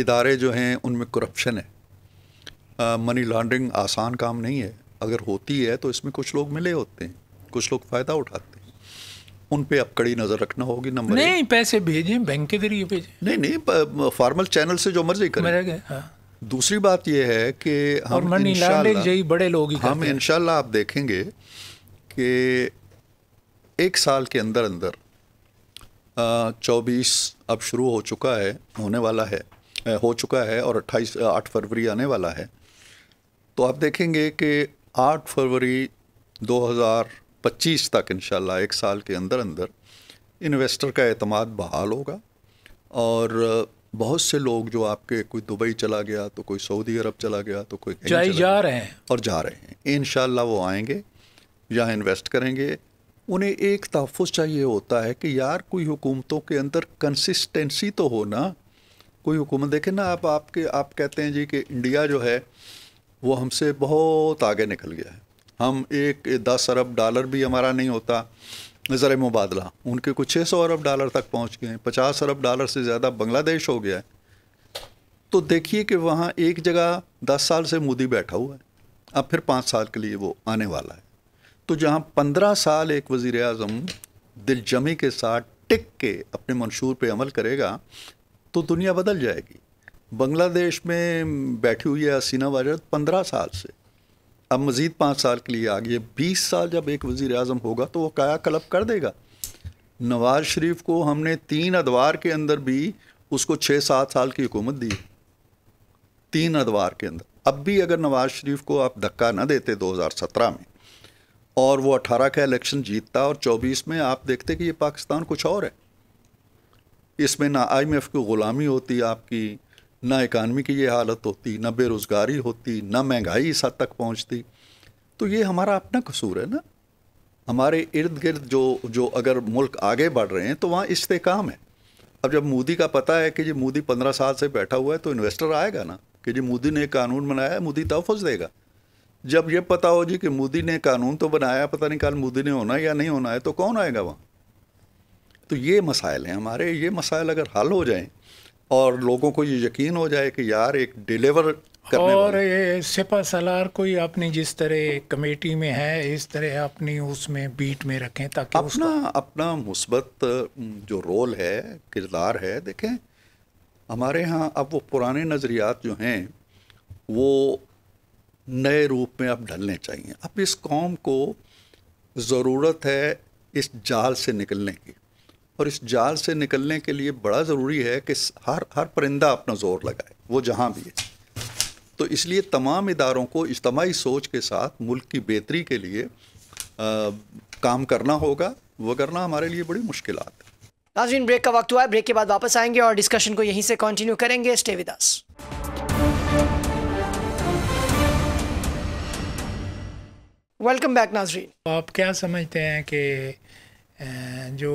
इदारे जो हैं उनमें करप्शन है मनी लॉन्ड्रिंग आसान काम नहीं है अगर होती है तो इसमें कुछ लोग मिले होते हैं कुछ लोग फ़ायदा उठाते हैं उन पे अब कड़ी नज़र रखना होगी नंबर नहीं पैसे भेजें बैंक के जरिए भेजें नहीं नहीं फॉर्मल चैनल से जो मर्जी करें हाँ। दूसरी बात यह है कि हम मनी लॉन्ड्रिंग बड़े लोग हम इन आप देखेंगे कि एक साल के अंदर अंदर चौबीस अब शुरू हो चुका है होने वाला है हो चुका है और अट्ठाईस आठ फरवरी आने वाला है तो आप देखेंगे कि आठ फरवरी 2025 तक इन एक साल के अंदर अंदर इन्वेस्टर का अतमाद बहाल होगा और बहुत से लोग जो आपके कोई दुबई चला गया तो कोई सऊदी अरब चला गया तो कोई जा रहे हैं और जा रहे हैं इन वो आएंगे यहाँ इन्वेस्ट करेंगे उन्हें एक तहफ़ चाहिए होता है कि यार कोई हुकूमतों के अंदर कंसिस्टेंसी तो हो ना कोई हुकूमत देखे ना आप आपके आप कहते हैं जी कि इंडिया जो है वो हमसे बहुत आगे निकल गया है हम एक दस अरब डॉलर भी हमारा नहीं होता ज़र मुबादला उनके कुछ छः सौ अरब डॉलर तक पहुंच गए हैं पचास अरब डॉलर से ज़्यादा बांग्लादेश हो गया है तो देखिए कि वहाँ एक जगह दस साल से मोदी बैठा हुआ है अब फिर पाँच साल के लिए वो आने वाला है तो जहाँ पंद्रह साल एक वज़ी अजम दिलजमी के साथ टिक के अपने मंशूर पर अमल करेगा तो दुनिया बदल जाएगी बांग्लादेश में बैठी हुई है हसीना वाजरत पंद्रह साल से अब मज़ीद पाँच साल के लिए आ गई है बीस साल जब एक वज़ी अजम होगा तो वह काया कलब कर देगा नवाज शरीफ को हमने तीन अदवार के अंदर भी उसको छः सात साल की हुकूमत दी तीन अदवार के अंदर अब भी अगर नवाज शरीफ को आप धक्का ना देते 2017 में और वो अठारह का इलेक्शन जीतता और चौबीस में आप देखते कि ये पाकिस्तान कुछ और है इसमें ना आईएमएफ की ग़ुलामी होती आपकी ना इकानमी की ये हालत होती ना बेरोज़गारी होती ना महंगाई इस हद तक पहुंचती तो ये हमारा अपना कसूर है ना हमारे इर्द गिर्द जो जो अगर मुल्क आगे बढ़ रहे हैं तो वहाँ इस्तेकाम है अब जब मोदी का पता है कि जी मोदी पंद्रह साल से बैठा हुआ है तो इन्वेस्टर आएगा ना कि जी मोदी ने एक कानून बनाया है मोदी तहफ़ देगा जब ये पता हो जी कि मोदी ने कानून तो बनाया पता नहीं कल मोदी ने होना या नहीं होना है तो कौन आएगा वहाँ तो ये मसाइल हैं हमारे ये मसाइल अगर हल हो जाएं और लोगों को ये यकीन हो जाए कि यार एक डिलीवर करने और ये सिपा सलार कोई अपनी जिस तरह कमेटी में है इस तरह अपनी उसमें बीट में रखें ताकि अपना अपना मुसबत जो रोल है किरदार है देखें हमारे यहाँ अब वो पुराने नज़रियात जो हैं वो नए रूप में अब ढलने चाहिए अब इस कौम को ज़रूरत है इस जाल से निकलने की और इस जाल से निकलने के लिए बड़ा ज़रूरी है कि हर हर परिंदा अपना ज़ोर लगाए वो जहाँ भी है तो इसलिए तमाम इदारों को इज्तमाही सोच के साथ मुल्क की बेहतरी के लिए आ, काम करना होगा वगरना हमारे लिए बड़ी मुश्किल है नाजरीन ब्रेक का वक्त हुआ है ब्रेक के बाद वापस आएंगे और डिस्कशन को यहीं से कंटिन्यू करेंगे stay with us welcome back नाजरीन आप क्या समझते हैं कि जो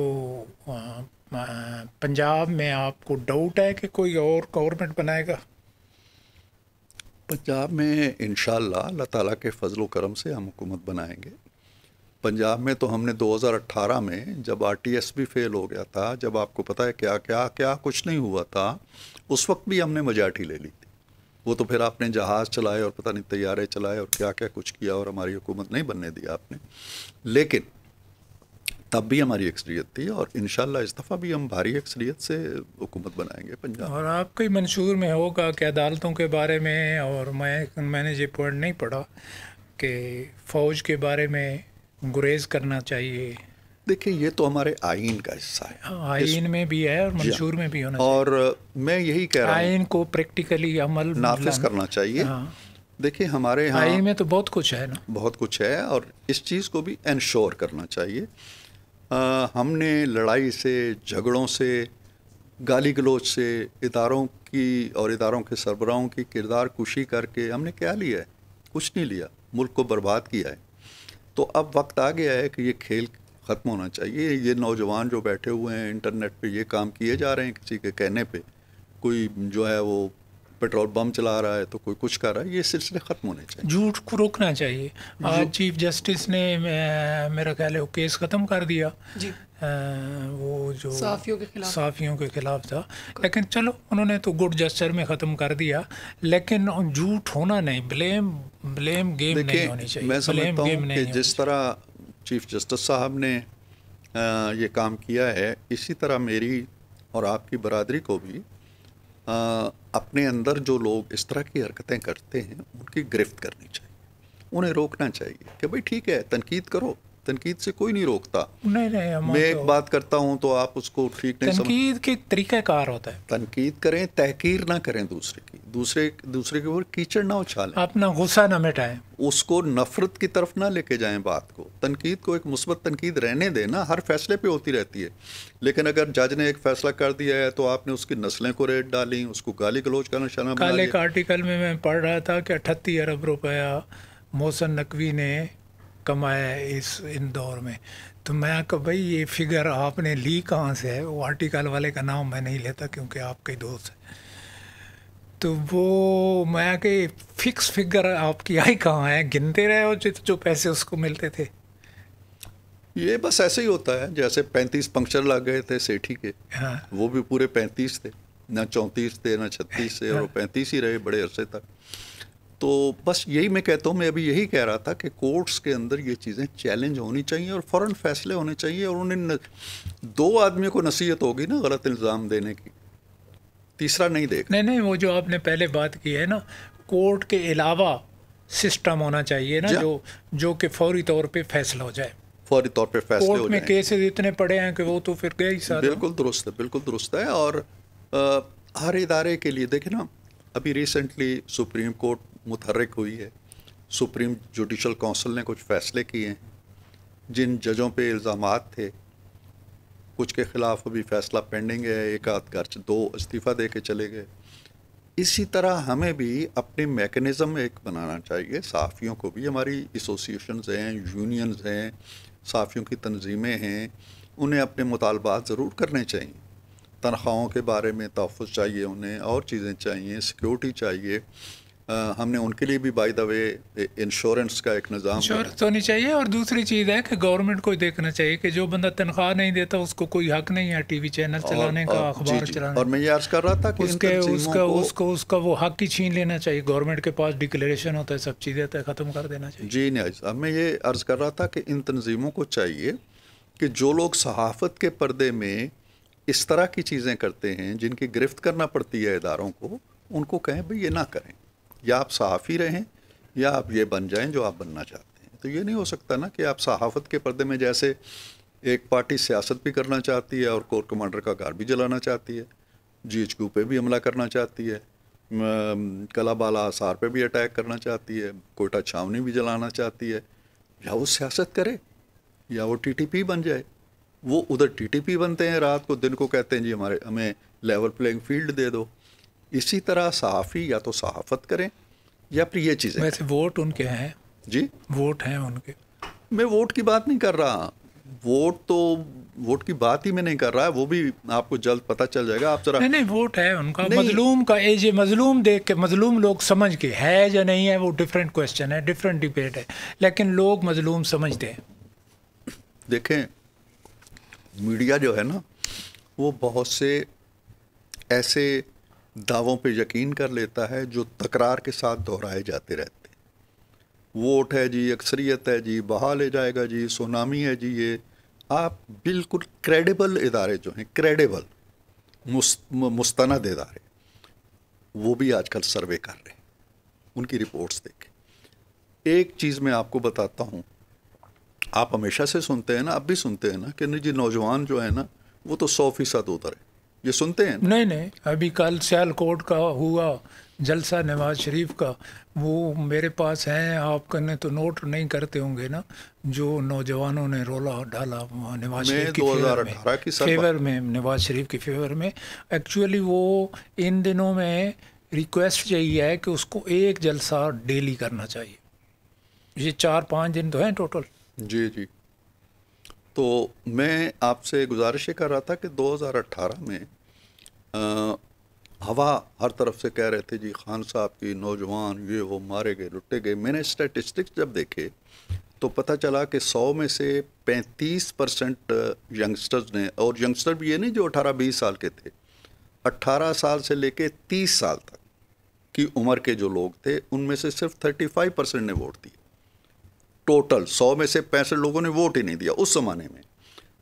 पंजाब में आपको डाउट है कि कोई और गवर्नमेंट बनाएगा पंजाब में इन अल्लाह ताला के फजल करम से हम हुकूमत बनाएंगे पंजाब में तो हमने 2018 में जब आरटीएस भी फेल हो गया था जब आपको पता है क्या क्या क्या कुछ नहीं हुआ था उस वक्त भी हमने मजार्टी ले ली थी वो तो फिर आपने जहाज़ चलाए और पता नहीं तैयारे चलाए और क्या क्या कुछ किया और हमारी हुकूमत नहीं बनने दी आपने लेकिन तब भी हमारी अक्सरियत थी और इन इस दफ़ा भी हम भारी अक्सरियत से हुकूमत बनाएंगे पंजाब और आपके मंशूर में होगा कि अदालतों के बारे में और मैं मैंने ये पॉइंट नहीं पढ़ा कि फ़ौज के बारे में गुरेज करना चाहिए देखिए ये तो हमारे आइन का हिस्सा है हाँ, आइन में भी है और मंशूर में भी होना और मैं यही कह रहा हूँ आइन को प्रैक्टिकली अमल नाफिज करना चाहिए हाँ। देखिए हमारे यहाँ आइन में तो बहुत कुछ है ना बहुत कुछ है और इस चीज़ को भी इंश्योर करना चाहिए आ, हमने लड़ाई से झगड़ों से गाली गलोच से इदारों की और इदारों के सरबराहों की किरदार कुशी करके हमने क्या लिया है कुछ नहीं लिया मुल्क को बर्बाद किया है तो अब वक्त आ गया है कि ये खेल ख़त्म होना चाहिए ये नौजवान जो बैठे हुए हैं इंटरनेट पे ये काम किए जा रहे हैं किसी के कहने पे कोई जो है वो पेट्रोल बम चला रहा है तो कोई कुछ कर रहा है ये सिलसिले ख़त्म होने चाहिए झूठ को रोकना चाहिए आज चीफ जस्टिस ने मेरा ख्याल है केस ख़त्म कर दिया जी आ, वो जो साफियों के खिलाफ साफियों के खिलाफ था लेकिन चलो उन्होंने तो गुड जस्टर में ख़त्म कर दिया लेकिन झूठ होना नहीं ब्लेम ब्लेम गेम नहीं होनी चाहिए मैं समझता हूँ कि जिस तरह चीफ जस्टिस साहब ने ये काम किया है इसी तरह मेरी और आपकी बरदरी को भी अपने अंदर जो लोग इस तरह की हरकतें करते हैं उनकी गिरफ्त करनी चाहिए उन्हें रोकना चाहिए कि भाई ठीक है तनकीद करो तनकीद से कोई नहीं रोकता नहीं नहीं मैं तो एक बात करता हूँ तो आप उसको ठीक नहीं तनकीद के तरीक़ाकार होता है तनकीद करें तहकीर ना करें दूसरे दूसरे दूसरे के ऊपर कीचड़ ना उछाले अपना गुस्सा ना मिटाएं उसको नफरत की तरफ ना लेके जाए बात को तनकीद को एक मुस्बत तनकीद रहने दे ना हर फैसले पे होती रहती है लेकिन अगर जज ने एक फैसला कर दिया है तो आपने उसकी नस्लें को रेट डाली उसको गाली गलोच करना निशाना कल एक आर्टिकल में मैं पढ़ रहा था कि अठत्ती अरब रुपया मोहसन नकवी ने कमाया है इस इन दौर में तो मैं कहा भाई ये फिगर आपने ली कहाँ से है वो आर्टिकल वाले का नाम मैं नहीं लेता क्योंकि आपके दोस्त हैं तो वो मैं कि फिक्स फिगर आपकी आई कहाँ है गिनते रहे और जो, जो पैसे उसको मिलते थे ये बस ऐसे ही होता है जैसे पैंतीस पंक्चर लग गए थे सेठी के हाँ। वो भी पूरे पैंतीस थे ना चौंतीस थे ना छत्तीस थे और हाँ। पैंतीस ही रहे बड़े अरसे तक तो बस यही मैं कहता हूँ मैं अभी यही कह रहा था कि कोर्ट्स के अंदर ये चीज़ें चैलेंज होनी चाहिए और फ़ौर फैसले होने चाहिए और उन्हें दो आदमियों को नसीहत होगी ना गलत इल्ज़ाम देने की तीसरा नहीं देगा नहीं नहीं वो जो आपने पहले बात की है ना कोर्ट के अलावा सिस्टम होना चाहिए ना जो जो कि फौरी तौर पर फैसला हो जाए फौरी तौर पर फैसला कोर्ट में केसेस इतने पड़े हैं कि वो तो फिर गए ही सारे बिल्कुल दुरुस्त है बिल्कुल दुरुस्त है और हर इदारे के लिए देखे ना अभी रिसेंटली सुप्रीम कोर्ट मुतहरक हुई है सुप्रीम जुडिशल काउंसिल ने कुछ फैसले किए हैं जिन जजों पे इल्ज़ाम थे कुछ के ख़िलाफ़ अभी फ़ैसला पेंडिंग है एक आध घर दो इस्तीफ़ा दे के चले गए इसी तरह हमें भी अपने मेकनिज़म एक बनाना चाहिए साफ़ियों को भी हमारी एसोसिएशन हैं यूनियंस हैं साफ़ियों की तनजीमें हैं उन्हें अपने मुतालबात ज़रूर करने चाहिए तनख्वाहों के बारे में तहफ़ चाहिए उन्हें और चीज़ें चाहिए सिक्योरिटी चाहिए हमने उनके लिए भी बाई द वे इंश्योरेंस का एक निज़ाम इंश्योरेंस तो होनी चाहिए और दूसरी चीज़ है कि गवर्नमेंट को देखना चाहिए कि जो बंदा तनख्वाह नहीं देता उसको कोई हक नहीं है टीवी चैनल चलाने का अखबार चलाने और मैं ये अर्ज कर रहा था कि उसके उसका उसको उसका वो हक ही छीन लेना चाहिए गवर्नमेंट के पास डिक्लेरेशन होता है सब चीज़ें होता है ख़त्म कर देना चाहिए जी नहीं अब मैं ये अर्ज़ कर रहा था कि इन तनजीमों को चाहिए कि जो लोग सहाफ़त के पर्दे में इस तरह की चीज़ें करते हैं जिनकी गिरफ्त करना पड़ती है इदारों को उनको कहें भाई ये ना करें या आप सहाफ़ी रहें या आप ये बन जाएं जो आप बनना चाहते हैं तो ये नहीं हो सकता ना कि आप सहाफ़त के पर्दे में जैसे एक पार्टी सियासत भी करना चाहती है और कोर कमांडर का कार भी जलाना चाहती है जी एच क्यू पर भी हमला करना चाहती है कला बाला आसार पे भी अटैक करना चाहती है कोटा छावनी भी जलाना चाहती है या वो सियासत करे या वो टीटीपी बन जाए वो उधर टीटीपी बनते हैं रात को दिन को कहते हैं जी हमारे हमें लेवल प्लेइंग फील्ड दे दो इसी तरह सहाफ़ी या तो सहाफ़त करें या फिर ये चीज़ें वैसे वोट उनके हैं जी वोट हैं उनके मैं वोट की बात नहीं कर रहा वोट तो वोट की बात ही मैं नहीं कर रहा है वो भी आपको जल्द पता चल जाएगा आप जरा नहीं नहीं वोट है उनका मजलूम का एज मजलूम देख के मजलूम लोग समझ के है या नहीं है वो डिफरेंट क्वेश्चन है डिफरेंट डिबेट है लेकिन लोग मजलूम समझते हैं देखें मीडिया जो है ना वो बहुत से ऐसे दावों पे यकीन कर लेता है जो तकरार के साथ दोहराए जाते रहते वोट है जी अक्सरियत है जी बहा ले जाएगा जी सोनामी है जी ये आप बिल्कुल क्रेडिबल इदारे जो हैं क्रेडिबल मुस्त इदारे वो भी आजकल सर्वे कर रहे हैं उनकी रिपोर्ट्स देखें एक चीज़ मैं आपको बताता हूँ आप हमेशा से सुनते हैं ना अब भी सुनते हैं ना कि जी नौजवान जो है ना वो तो सौ फीसद उधर है ये सुनते हैं नहीं नहीं अभी कल सियालकोट का हुआ जलसा नवाज शरीफ का वो मेरे पास हैं आपने तो नोट नहीं करते होंगे ना जो नौजवानों ने रोला डाला नवाज शरीफ की फेवर में की फेवर में नवाज शरीफ के फेवर में एक्चुअली वो इन दिनों में रिक्वेस्ट यही है कि उसको एक जलसा डेली करना चाहिए ये चार पाँच दिन तो हैं टोटल जी जी तो मैं आपसे गुजारिश ये कर रहा था कि 2018 में आ, हवा हर तरफ से कह रहे थे जी खान साहब की नौजवान ये वो मारे गए लुटे गए मैंने स्टैटिस्टिक्स जब देखे तो पता चला कि 100 में से 35 परसेंट यंगस्टर्स ने और यंगस्टर भी ये नहीं जो 18-20 साल के थे 18 साल से लेके 30 साल तक की उम्र के जो लोग थे उनमें से सिर्फ 35 परसेंट ने वोट दिए टोटल सौ में से पैंसठ लोगों ने वोट ही नहीं दिया उस ज़माने में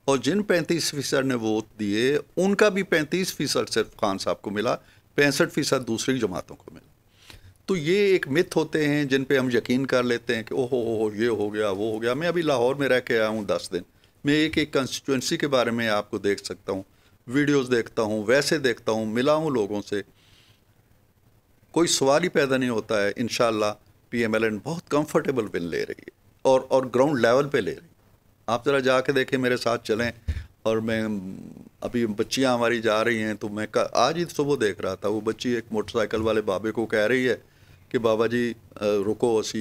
और जिन पैंतीस फीसद ने वोट दिए उनका भी पैंतीस फीसद सिर्फ खान साहब को मिला पैंसठ फीसद दूसरी जमातों को मिला तो ये एक मिथ होते हैं जिन पे हम यकीन कर लेते हैं कि ओहो हो ये हो गया वो हो गया मैं अभी लाहौर में रह के आया हूँ दस दिन मैं एक एक कंस्टिट्यूंसी के बारे में आपको देख सकता हूँ वीडियोज़ देखता हूँ वैसे देखता हूँ मिला हूँ लोगों से कोई सवाल ही पैदा नहीं होता है इन पीएमएलएन बहुत कंफर्टेबल बिल ले रही है और और ग्राउंड लेवल पे ले रही आप ज़रा जाके देखें मेरे साथ चलें और मैं अभी बच्चियाँ हमारी जा रही हैं तो मैं आज ही सुबह देख रहा था वो बच्ची एक मोटरसाइकिल वाले बाबे को कह रही है ਕਿ ਬਾਬਾ ਜੀ ਰੁਕੋ ਅਸੀਂ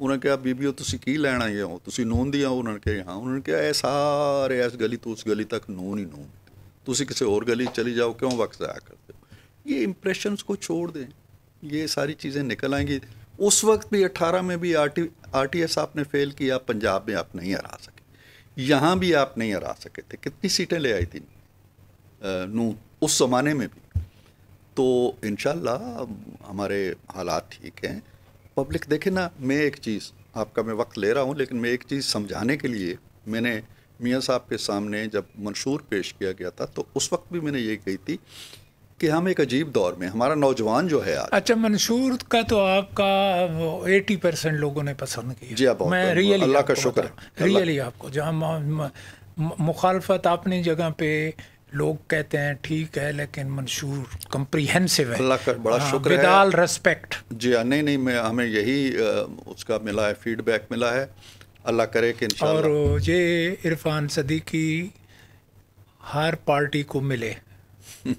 ਉਹਨਾਂ ਕਿਹਾ ਬੀਬੀਓ ਤੁਸੀਂ ਕੀ ਲੈਣ ਆਏ ਹੋ ਤੁਸੀਂ ਨੂਨ ਦੀਆਂ उन्होंने कहा ਹਾਂ उन्होंने कहा ਇਹ हाँ। सारे ਇਸ गली तो उस गली तक नून ही नून ਤੁਸੀਂ किसी और गली चली जाओ क्यों वक्त जाया करते हो ये इंप्रेशन को छोड़ दें ये सारी चीज़ें निकल आएंगी उस वक्त भी 18 में भी R T R T S आपने फेल किया पंजाब में आप नहीं हरा सके यहाँ भी आप नहीं हरा सके थे कितनी सीटें ले आई थी नू उस ज़माने में भी तो इन हमारे हालात ठीक हैं पब्लिक देखे ना मैं एक चीज़ आपका मैं वक्त ले रहा हूँ लेकिन मैं एक चीज़ समझाने के लिए मैंने मियाँ साहब के सामने जब मंशूर पेश किया गया था तो उस वक्त भी मैंने ये कही थी कि हम एक अजीब दौर में हमारा नौजवान जो है यार अच्छा मंशूर का तो आपका 80 परसेंट लोगों ने पसंद किया जी आप मैं रियली अल्लाह का शुक्र रियली आपको जहाँ मुखालफत आपने जगह पे लोग कहते हैं ठीक है लेकिन मंशूर कम्प्रीहेंसिव है अल्लाह का बड़ा हाँ, शुक्र है विदाल रेस्पेक्ट जी हाँ नहीं नहीं मैं हमें यही उसका मिला है फीडबैक मिला है अल्लाह करे कि और ये इरफान सदी की हर पार्टी को मिले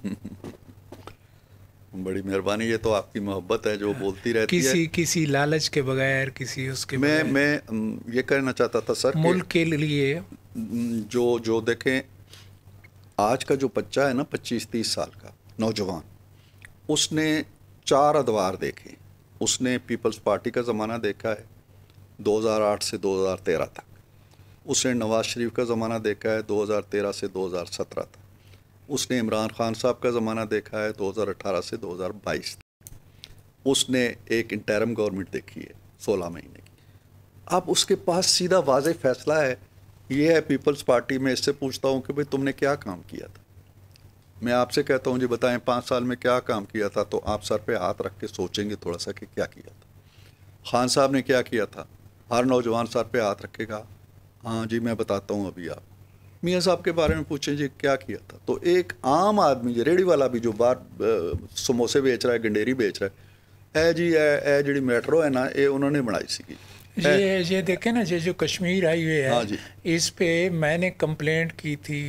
बड़ी मेहरबानी ये तो आपकी मोहब्बत है जो बोलती रहती किसी, है किसी किसी लालच के बगैर किसी उसके मैं मैं ये कहना चाहता था सर मुल्क के लिए जो जो देखें आज का जो बच्चा है ना पच्चीस तीस साल का नौजवान उसने चार अदवार देखे उसने पीपल्स पार्टी का ज़माना देखा है 2008 से 2013 तक उसने नवाज शरीफ का ज़माना देखा है 2013 से 2017 तक उसने इमरान खान साहब का ज़माना देखा है 2018 से 2022 उसने एक इंटरम गवर्नमेंट देखी है 16 महीने की अब उसके पास सीधा वाज फैसला है ये है पीपल्स पार्टी में इससे पूछता हूँ कि भाई तुमने क्या काम किया था मैं आपसे कहता हूँ जी बताएं पाँच साल में क्या काम किया था तो आप सर पे हाथ रख के सोचेंगे थोड़ा सा कि क्या किया था खान साहब ने क्या किया था हर नौजवान सर पे हाथ रखेगा हाँ जी मैं बताता हूँ अभी आप मियाँ साहब के बारे में पूछें जी क्या किया था तो एक आम आदमी जी रेहड़ी वाला भी जो बाहर समोसे बेच रहा है गंडेरी बेच रहा है ए जी ਇਹ ए जी मेट्रो है ना ये उन्होंने बनाई सी ये ये देखें ना ये जो कश्मीर हाईवे है हाँ इस पे मैंने कंप्लेंट की थी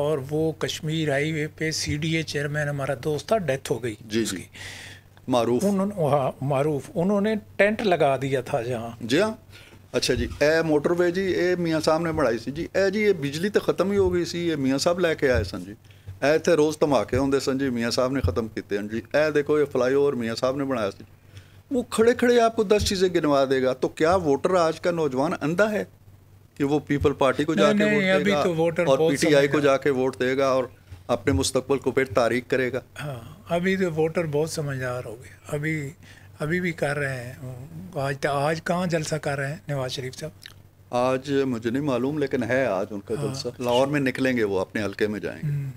और वो कश्मीर हाईवे पे सी डी ए चेयरमैन हमारा दोस्त था डेथ हो गई जी उसकी मारूफ उन्होंने हाँ मारूफ उन्होंने टेंट लगा दिया था जहाँ जी हाँ ਅੱਛਾ ਜੀ ਇਹ ਮੋਟਰਵੇ ਜੀ ਇਹ ਮੀਆਂ ਸਾਹਿਬ ਨੇ ਬਣਾਈ ਸੀ ਜੀ ਇਹ ਜੀ ਇਹ ਬਿਜਲੀ ਤਾਂ ਖਤਮ ਹੀ ਹੋ ਗਈ ਸੀ ਇਹ ਮੀਆਂ ਸਾਹਿਬ ਲੈ ਕੇ ਆਏ ਸਨ ਜੀ ਇਹ ਇੱਥੇ ਰੋਜ਼ ਧਮਾਕੇ ਹੁੰਦੇ ਸਨ ਜੀ ਮੀਆਂ ਸਾਹਿਬ ਨੇ ਖਤਮ ਕੀਤੇ ਹਨ ਜੀ ਇਹ ਦੇਖੋ ਇਹ ਫਲਾਈਓਵਰ ਮੀਆਂ ਸਾਹਿਬ ਨੇ ਬਣਾਇਆ ਸੀ वो खड़े खड़े आपको दस चीज़ें गिनवा देगा तो क्या वोटर आज का नौजवान अंधा है कि वो पीपल पार्टी को जाके नहीं, वोट देगा तो वोटर और पीटीआई को जाके वोट देगा और अपने मुस्तकबल को फिर तारीख करेगा हाँ अभी तो वोटर बहुत समझदार हो गया अभी अभी भी कर रहे हैं आज तक तो- आज कहाँ जलसा कर रहे हैं नवाज शरीफ साहब आज मुझे नहीं मालूम लेकिन है आज उनका हाँ। जलसा लाहौर में निकलेंगे वो अपने हल्के में जाएंगे हम्म।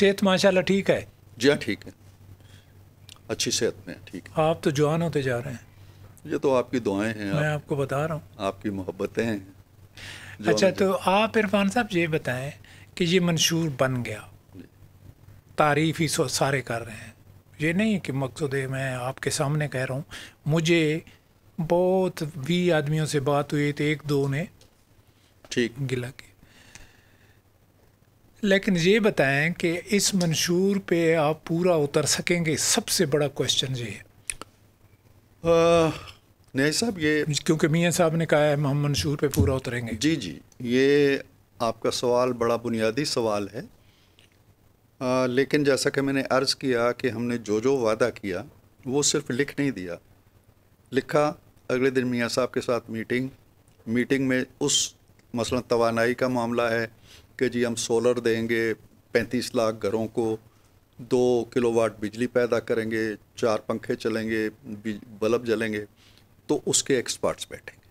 सेहत माशाल्लाह ठीक है जी हाँ ठीक है अच्छी सेहत में ठीक है आप तो जवान होते जा रहे हैं ये तो आपकी दुआएं हैं मैं आप, आपको बता रहा हूँ आपकी मोहब्बतें हैं अच्छा तो आप इरफान साहब ये बताएं कि ये मंशूर बन गया तारीफ ही सारे कर रहे हैं ये नहीं कि है मैं आपके सामने कह रहा हूँ मुझे बहुत भी आदमियों से बात हुई थी एक दो ने ठीक गिला के लेकिन ये बताएं कि इस मंशूर पे आप पूरा उतर सकेंगे सबसे बड़ा क्वेश्चन ये है नहीं साहब ये क्योंकि मियाँ साहब ने कहा है हम मंशूर पे पूरा उतरेंगे जी जी ये आपका सवाल बड़ा बुनियादी सवाल है आ, लेकिन जैसा कि मैंने अर्ज़ किया कि हमने जो जो वादा किया वो सिर्फ लिख नहीं दिया लिखा अगले दिन मियाँ साहब के साथ मीटिंग मीटिंग में उस मसला तोानाई का मामला है कि जी हम सोलर देंगे पैंतीस लाख घरों को दो किलोवाट बिजली पैदा करेंगे चार पंखे चलेंगे बल्ब जलेंगे तो उसके एक्सपर्ट्स बैठेंगे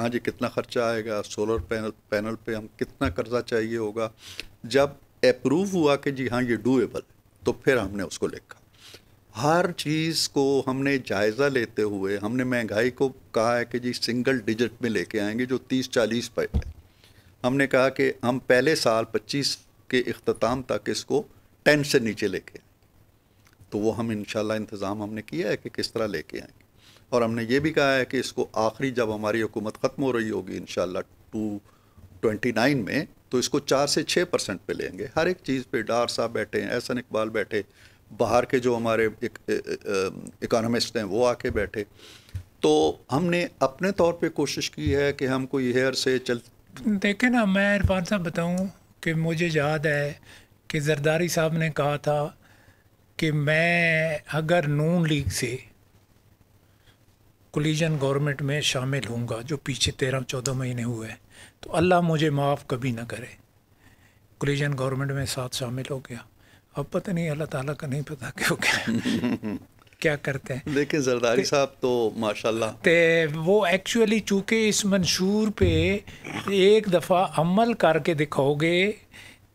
हाँ जी कितना ख़र्चा आएगा सोलर पैनल पैनल पे हम कितना कर्ज़ा चाहिए होगा जब अप्रूव हुआ कि जी हाँ ये डूएबल तो फिर हमने उसको लिखा हर चीज़ को हमने जायज़ा लेते हुए हमने महंगाई को कहा है कि जी सिंगल डिजिट में लेके आएंगे जो तीस चालीस पे है हमने कहा कि हम पहले साल पच्चीस के अख्ताम तक इसको टेन से नीचे लेके आएंगे तो वो हम इन इंतज़ाम हमने किया है कि किस तरह लेके आएंगे और हमने ये भी कहा है कि इसको आखिरी जब हमारी हुकूमत ख़त्म हो रही होगी इन टू ट्वेंटी नाइन में तो इसको चार से छः परसेंट पर लेंगे हर एक चीज़ पे डार साहब बैठे हैं एहसन इकबाल बैठे बाहर के जो हमारे इकानमिस्ट हैं वो आके बैठे तो हमने अपने तौर पे कोशिश की है कि हम कोई हेयर से चल देखे ना मैं इरफान साहब बताऊँ कि मुझे याद है कि जरदारी साहब ने कहा था कि मैं अगर नून लीग से कोलिजन गवर्नमेंट में शामिल होंगे जो पीछे तेरह चौदह महीने हुए हैं तो अल्लाह मुझे माफ़ कभी ना करे कुलिजन गवर्नमेंट में साथ शामिल हो गया अब पता नहीं अल्लाह ताला का नहीं पता क्यों क्या क्या करते हैं देखिए जरदारी साहब तो माशाल्लाह ते वो एक्चुअली चूँकि इस मंशूर पे एक दफ़ा अमल करके दिखाओगे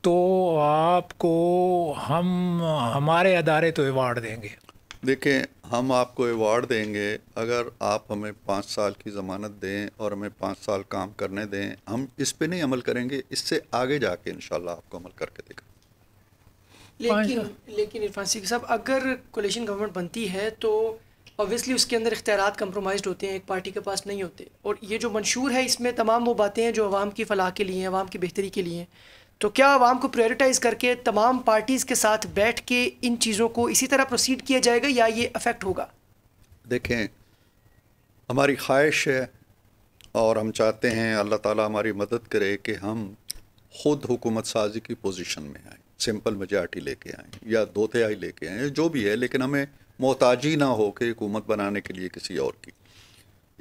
तो आपको हम हमारे अदारे तो अवार्ड देंगे देखें हम आपको अवार्ड देंगे अगर आप हमें पाँच साल की ज़मानत दें और हमें पाँच साल काम करने दें हम इस पर नहीं अमल करेंगे इससे आगे जाके इन आपको अमल करके देगा लेकिन लेकिन इरफान सिंह साहब अगर कोलेशन गवर्नमेंट बनती है तो ऑब्वियसली उसके अंदर इख्तियार कम्प्रोमाइज होते हैं एक पार्टी के पास नहीं होते और ये जो मंशूर है इसमें तमाम वो बातें हैं जो आवाम की फलाह के लिए हैं आवाम की बेहतरी के लिए हैं तो क्या आवाम को प्रायोरिटाइज़ करके तमाम पार्टीज़ के साथ बैठ के इन चीज़ों को इसी तरह प्रोसीड किया जाएगा या ये अफेक्ट होगा देखें हमारी ख्वाहिश है और हम चाहते हैं अल्लाह ताला हमारी मदद करे कि हम ख़ुद हुकूमत साजी की पोजीशन में आएँ सिंपल मेजार्टी लेके आएँ या दो तिहाई लेके आएँ जो भी है लेकिन हमें मोहताजी ना हो के हुकूमत बनाने के लिए किसी और की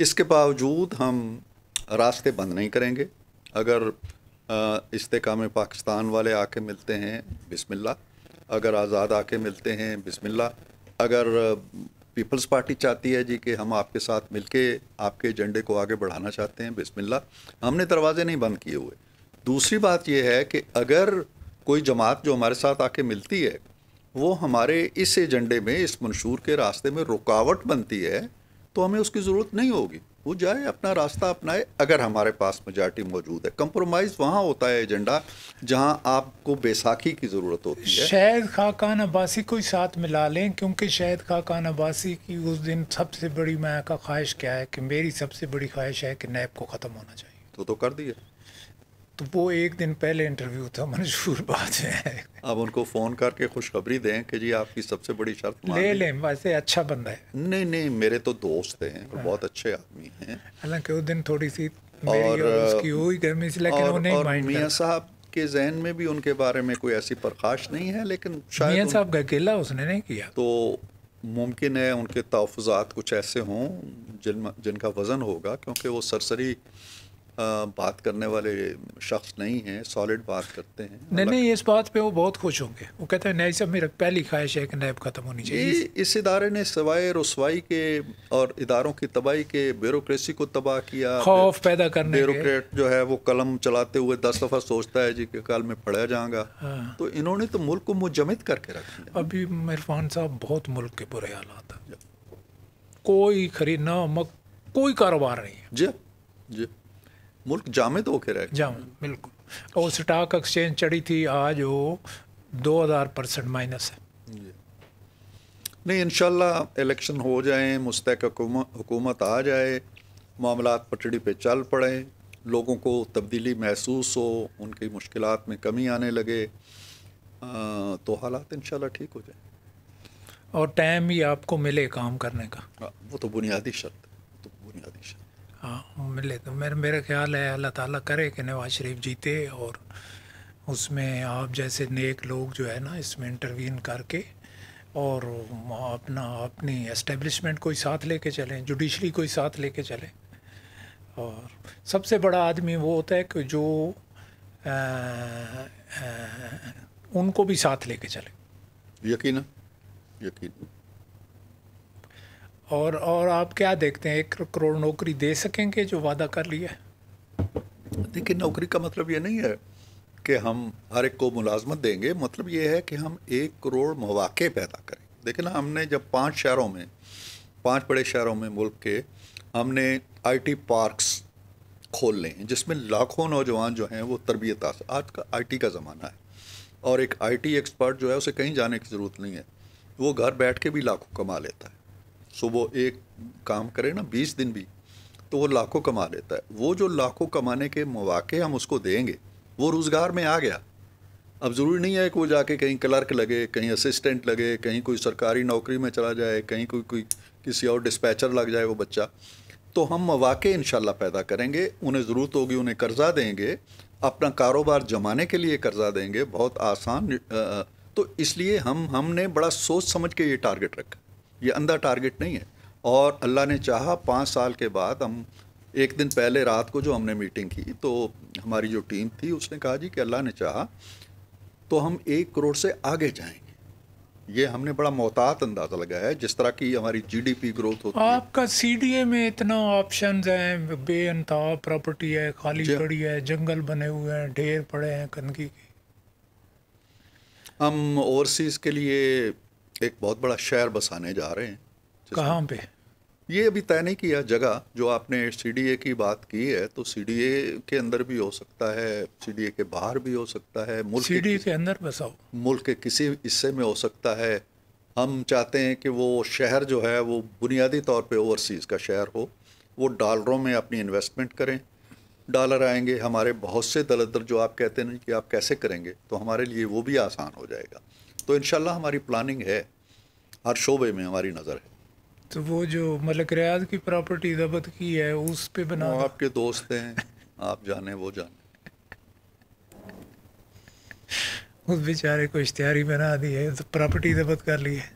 इसके बावजूद हम रास्ते बंद नहीं करेंगे अगर इस्तेकाम पाकिस्तान वाले आके मिलते हैं बिसमिल्ला अगर आज़ाद आके मिलते हैं बिसमिल्ला अगर पीपल्स पार्टी चाहती है जी कि हम आपके साथ मिलके आपके एजेंडे को आगे बढ़ाना चाहते हैं बिसमिल्ला हमने दरवाजे नहीं बंद किए हुए दूसरी बात यह है कि अगर कोई जमात जो हमारे साथ आके मिलती है वो हमारे इस एजेंडे में इस मंशूर के रास्ते में रुकावट बनती है तो हमें उसकी ज़रूरत नहीं होगी वो जाए अपना रास्ता अपनाए अगर हमारे पास मेजॉरिटी मौजूद है कंप्रोमाइज वहाँ होता है एजेंडा जहाँ आपको बैसाखी की ज़रूरत होती है शायद खाकान अब्बासी को ही साथ मिला लें क्योंकि शायद खाकान अब्बासी की उस दिन सबसे बड़ी मैं का ख्वाहिश क्या है कि मेरी सबसे बड़ी ख्वाहिश है कि नैब को ख़त्म होना चाहिए तो तो कर दिए तो वो एक दिन पहले इंटरव्यू था मंजूर बात है अब उनको फ़ोन करके खुशखबरी दें कि जी आपकी सबसे बड़ी शर्त ले लें वैसे अच्छा बंदा है नहीं नहीं मेरे तो दोस्त हैं और बहुत हाँ। अच्छे आदमी हैं हालांकि उस दिन थोड़ी सी और, उसकी हुई गर्मी से लेकिन और, और मियाँ साहब के जहन में भी उनके बारे में कोई ऐसी प्रकाश नहीं है लेकिन शायद मियाँ साहब का अकेला उसने नहीं किया तो मुमकिन है उनके तहफ़ात कुछ ऐसे हों जिन जिनका वज़न होगा क्योंकि वो सरसरी बात करने वाले शख्स नहीं हैं सॉलिड बात करते हैं नहीं नहीं इस बात पे वो बहुत खुश होंगे वो कहते हैं नैब साहब मेरा पहली ख्वाहिश है कि नैब ख़त्म होनी चाहिए इस इदारे ने सवाए रसवाई के और इदारों की तबाही के ब्यूरोसी को तबाह किया खौफ पैदा करने ब्यूरोट जो है वो कलम चलाते हुए दस दफ़ा सोचता है जी के कल में पढ़ा जाऊँगा हाँ। तो इन्होंने तो मुल्क को मुजमित करके रखा अभी इरफान साहब बहुत मुल्क के बुरे हालात कोई खरीदना कोई कारोबार नहीं है जी जी मुल्क जामद तो होकर है जाम बिल्कुल और स्टॉक एक्सचेंज चढ़ी थी आज वो दो हज़ार परसेंट माइनस है नहीं इन इलेक्शन हो जाए मुस्तक हुकूमत आ जाए मामला पटड़ी पे चल पड़े लोगों को तब्दीली महसूस हो उनकी मुश्किल में कमी आने लगे आ, तो हालात इन ठीक हो जाए और टाइम ही आपको मिले काम करने का आ, हाँ, वो तो बुनियादी शर्त तो बुनियादी शर्त हाँ मिले तो मेरे मेरा ख्याल है अल्लाह ताला करे कि नवाज शरीफ जीते और उसमें आप जैसे नेक लोग जो है ना इसमें इंटरवीन करके और अपना अपनी एस्टेब्लिशमेंट को ही साथ लेके चलें जुडिशरी को ही साथ लेके चलें और सबसे बड़ा आदमी वो होता है कि जो आ, आ, उनको भी साथ लेके चले यकीन यकीन और और आप क्या देखते हैं एक करोड़ नौकरी दे सकेंगे जो वादा कर लिया है देखिए नौकरी का मतलब ये नहीं है कि हम हर एक को मुलाजमत देंगे मतलब ये है कि हम एक करोड़ मौाक़े पैदा करें देखिए ना हमने जब पांच शहरों में पांच बड़े शहरों में मुल्क के हमने आईटी पार्क्स खोल लें जिसमें लाखों नौजवान जो हैं वो तरबियत आज का आईटी का ज़माना है और एक आईटी एक्सपर्ट जो है उसे कहीं जाने की ज़रूरत नहीं है वो घर बैठ के भी लाखों कमा लेता है सुबह एक काम करे ना बीस दिन भी तो वो लाखों कमा लेता है वो जो लाखों कमाने के मौाक़े हम उसको देंगे वो रोज़गार में आ गया अब ज़रूरी नहीं है कि वो जाके कहीं क्लर्क लगे कहीं असिस्टेंट लगे कहीं कोई सरकारी नौकरी में चला जाए कहीं कोई कोई किसी और डिस्पैचर लग जाए वो बच्चा तो हम मौाक़े इन पैदा करेंगे उन्हें ज़रूरत होगी उन्हें कर्ज़ा देंगे अपना कारोबार जमाने के लिए कर्ज़ा देंगे बहुत आसान तो इसलिए हम हमने बड़ा सोच समझ के ये टारगेट रखा ये अंधा टारगेट नहीं है और अल्लाह ने चाहा पाँच साल के बाद हम एक दिन पहले रात को जो हमने मीटिंग की तो हमारी जो टीम थी उसने कहा जी कि अल्लाह ने चाहा तो हम एक करोड़ से आगे जाएंगे ये हमने बड़ा मोहतात अंदाज़ा लगाया है जिस तरह की हमारी जीडीपी ग्रोथ होती आपका है आपका सीडीए में इतना ऑप्शन है बे अनता प्रॉपर्टी है खाली हाँ। पड़ी है जंगल बने हुए हैं ढेर पड़े हैं गंदगी के हम ओवरसीज़ के लिए एक बहुत बड़ा शहर बसाने जा रहे हैं कहाँ पे ये अभी तय नहीं किया जगह जो आपने सी की बात की है तो सी के अंदर भी हो सकता है सी के बाहर भी हो सकता है मुल्क सी के, के अंदर बसाओ मुल्क के किसी हिस्से में हो सकता है हम चाहते हैं कि वो शहर जो है वो बुनियादी तौर पे ओवरसीज़ का शहर हो वो डॉलरों में अपनी इन्वेस्टमेंट करें डॉलर आएंगे हमारे बहुत से दलदल जो आप कहते हैं कि आप कैसे करेंगे तो हमारे लिए वो भी आसान हो जाएगा तो इन हमारी प्लानिंग है हर शोबे में हमारी नज़र है तो वो जो मतलब रियाज की प्रॉपर्टी जबत की है उस पर बना आपके दोस्त हैं आप जाने वो जाने उस बेचारे को इश्तिहारी बना दी है तो प्रॉपर्टी जबत कर ली है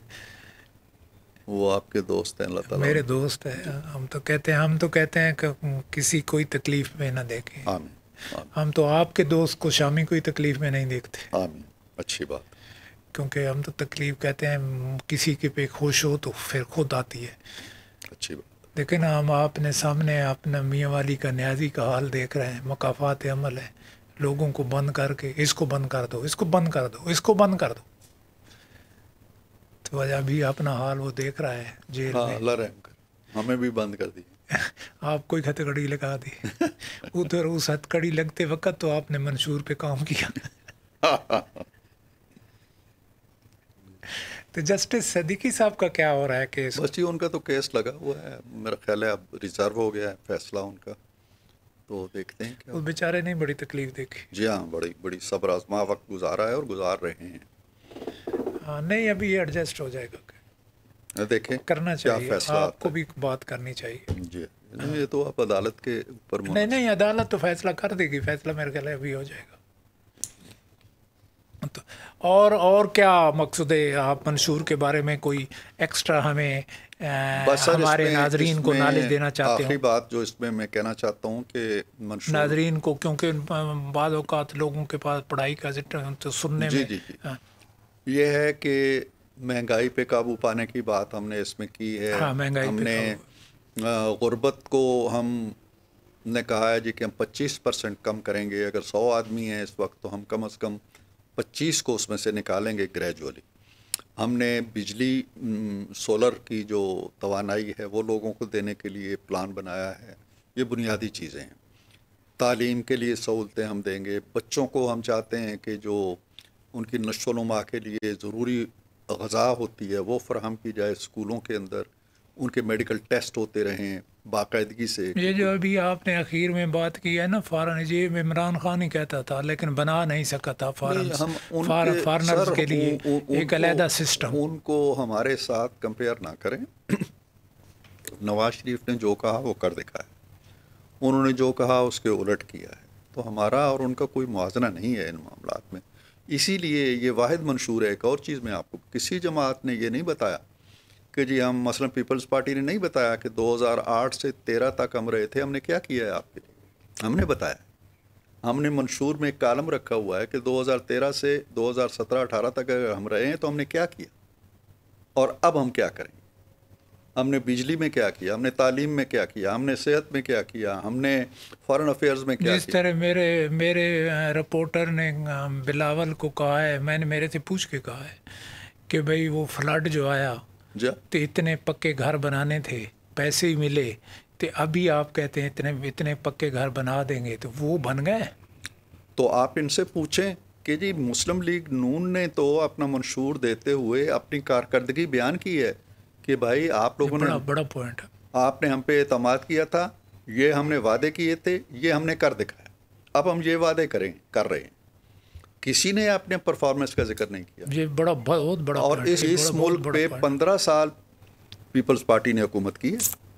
वो आपके दोस्त हैं लता मेरे दोस्त हैं हम तो कहते हैं हम तो कहते हैं कि किसी कोई तकलीफ में ना देखें हम तो आपके दोस्त को शामी कोई तकलीफ में नहीं देखते आमीन अच्छी बात क्योंकि हम तो तकलीफ कहते हैं किसी के पे खुश हो तो फिर खुद आती है अच्छी बात लेकिन हम आपने सामने अपना मियाँ वाली का न्याजी का हाल देख रहे हैं मकाफात अमल है लोगों को बंद करके इसको बंद कर दो इसको बंद कर दो इसको बंद कर दो तो वजह भी अपना हाल वो देख रहा है जेल हाँ, में हमें भी बंद कर दी आपको कोई हथकड़ी लगा दी उधर उस हथकड़ी लगते वक्त तो आपने मंशूर पे काम किया हाँ, हाँ, हाँ। तो जस्टिस सदीकी साहब का क्या हो रहा है केस बस जी उनका तो केस लगा हुआ है मेरा ख्याल है अब रिजर्व हो गया है फैसला उनका तो देखते हैं क्या वो बेचारे ने बड़ी तकलीफ देखी जी हाँ बड़ी बड़ी सब्र आजमा वक्त गुजारा है और गुजार रहे हैं हाँ नहीं अभी ये एडजस्ट हो जाएगा देखें करना चाहिए फैसला आपको भी बात करनी चाहिए जी नहीं ये तो आप अदालत के ऊपर नहीं नहीं अदालत तो फैसला कर देगी फैसला मेरे ख्याल अभी हो जाएगा तो और और क्या मकसद है आप मंशूर के बारे में कोई एक्स्ट्रा हमें बस सर हमारे नाजरीन को नॉलेज देना चाहते हैं बात जो इसमें मैं कहना चाहता हूँ कि नाजरीन को क्योंकि बाद अवकात लोगों के पास पढ़ाई का तो सुनने जी, में जी, जी। हाँ। ये है कि महंगाई पे काबू पाने की बात हमने इसमें की है हाँ, महंगाई हमने गुर्बत को हम ने कहा है जी कि हम 25 परसेंट कम करेंगे अगर 100 आदमी हैं इस वक्त तो हम कम से कम पच्चीस को उसमें से निकालेंगे ग्रेजुअली हमने बिजली सोलर की जो तोानाई है वो लोगों को देने के लिए प्लान बनाया है ये बुनियादी चीज़ें हैं तालीम के लिए सहूलतें हम देंगे बच्चों को हम चाहते हैं कि जो उनकी नशोनुमा के लिए ज़रूरी गज़ा होती है वो फराहम की जाए स्कूलों के अंदर उनके मेडिकल टेस्ट होते रहें बाकायदगी से ये जो अभी आपने अखीर में बात की है ना फॉरन ये इमरान खान ही कहता था लेकिन बना नहीं सका था फॉरन हम के लिए उ, उ, एक अलहदा सिस्टम उनको हमारे साथ कंपेयर ना करें नवाज शरीफ ने जो कहा वो कर है उन्होंने जो कहा उसके उलट किया है तो हमारा और उनका कोई मुजना नहीं है इन मामला में इसीलिए ये वाद मंशूर है एक और चीज़ में आपको किसी जमात ने यह नहीं बताया कि जी हम मसलन पीपल्स पार्टी ने नहीं बताया कि 2008 से 13 तक हम रहे थे हमने क्या किया है आपके लिए हमने बताया हमने मंशूर में एक कालम रखा हुआ है कि 2013 से 2017-18 तक अगर हम रहे हैं तो हमने क्या किया और अब हम क्या करें हमने बिजली में क्या किया हमने तालीम में क्या किया हमने सेहत में क्या किया हमने फॉरेन अफेयर्स में क्या जिस किया? तरह मेरे मेरे रिपोर्टर ने बिलावल को कहा है मैंने मेरे से पूछ के कहा है कि भाई वो फ्लड जो आया तो इतने पक्के घर बनाने थे पैसे ही मिले तो अभी आप कहते हैं इतने इतने पक्के घर बना देंगे तो वो बन गए तो आप इनसे पूछें कि जी मुस्लिम लीग नून ने तो अपना मंशूर देते हुए अपनी कारकर्दगी बयान की है कि भाई आप लोगों ने बड़ा, बड़ा पॉइंट आपने हम पे एतम किया था ये हमने वादे किए थे ये हमने कर दिखाया अब हम ये वादे करें कर रहे हैं किसी ने अपने परफॉर्मेंस का जिक्र नहीं किया ये बड़ा बहुत बड़ा और इस इस मुल्क पे पंद्रह साल पीपल्स पार्टी ने हुकूमत की है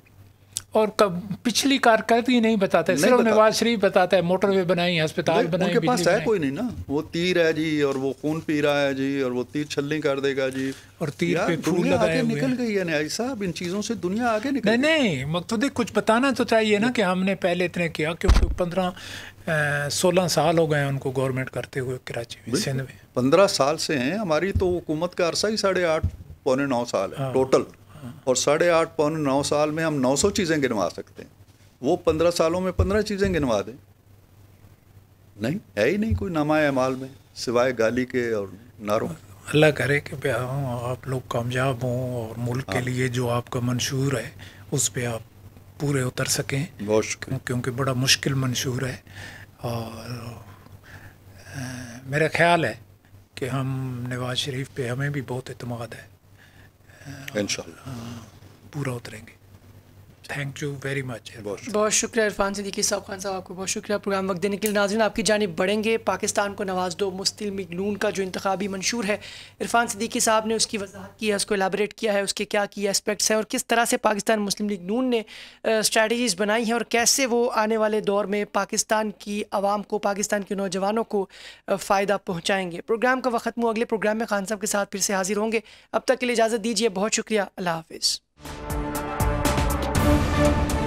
और कब पिछली कारकर्दगी नहीं बताते सिर्फ बता। नवाज शरीफ बताता है मोटरवे बनाई अस्पताल बनाए उनके पास है कोई नहीं ना वो तीर है जी और वो खून पी रहा है जी और वो तीर छल्ली कर देगा जी और तीर पे फूल लगाए हुए निकल गई है न्याय साहब इन चीज़ों से दुनिया आगे निकल नहीं नहीं मकतदे कुछ बताना तो चाहिए ना कि हमने पहले इतने किया क्योंकि पंद्रह सोलह साल हो गए उनको गवर्नमेंट करते हुए कराची में सिंध में पंद्रह साल से हैं हमारी तो हुकूमत का अरसा ही साढ़े आठ पौने नौ साल है टोटल हाँ। हाँ। और साढ़े आठ पौने नौ साल में हम नौ सौ चीज़ें गिनवा सकते हैं वो पंद्रह सालों में पंद्रह चीज़ें गिनवा दें नहीं है ही नहीं कोई नमाए अमाल में सिवाय गाली के और नारों अल्लाह करे कि आप लोग कामयाब हों और मुल्क के हाँ। लिए जो आपका मंशूर है उस पर आप पूरे उतर सकें क्योंकि बड़ा मुश्किल मंशूर है और मेरा ख्याल है कि हम नवाज शरीफ पे हमें भी बहुत अतमाद है इन पूरा उतरेंगे थैंक यू वेरी मच बहुत शुक्रिया इरफान सदीक़ी साहब खान साहब आपको बहुत शुक्रिया प्रोग्राम वक्त देने के लिए नाजरन आपकी जानब बढ़ेंगे पाकिस्तान को नवाज दो मुस्तिल मिगनून का जो इंतबी मंशूर है इरफान सदीक़ी साहब ने उसकी वजाहत की है उसको एलाबरेट किया है उसके क्या की एस्पेक्ट्स हैं और किस तरह से पाकिस्तान मुस्लिम लीग नून ने स्ट्रेटजीज़ बनाई हैं और कैसे वो आने वाले दौर में पाकिस्तान की आवाम को पाकिस्तान के नौजवानों को फ़ायदा पहुँचाएँगे प्रोग्राम का वक्त मुँह अगले प्रोग्राम में खान साहब के साथ फिर से हाजिर होंगे अब तक के लिए इजाज़त दीजिए बहुत शुक्रिया अल्लाह हाफिज़ Música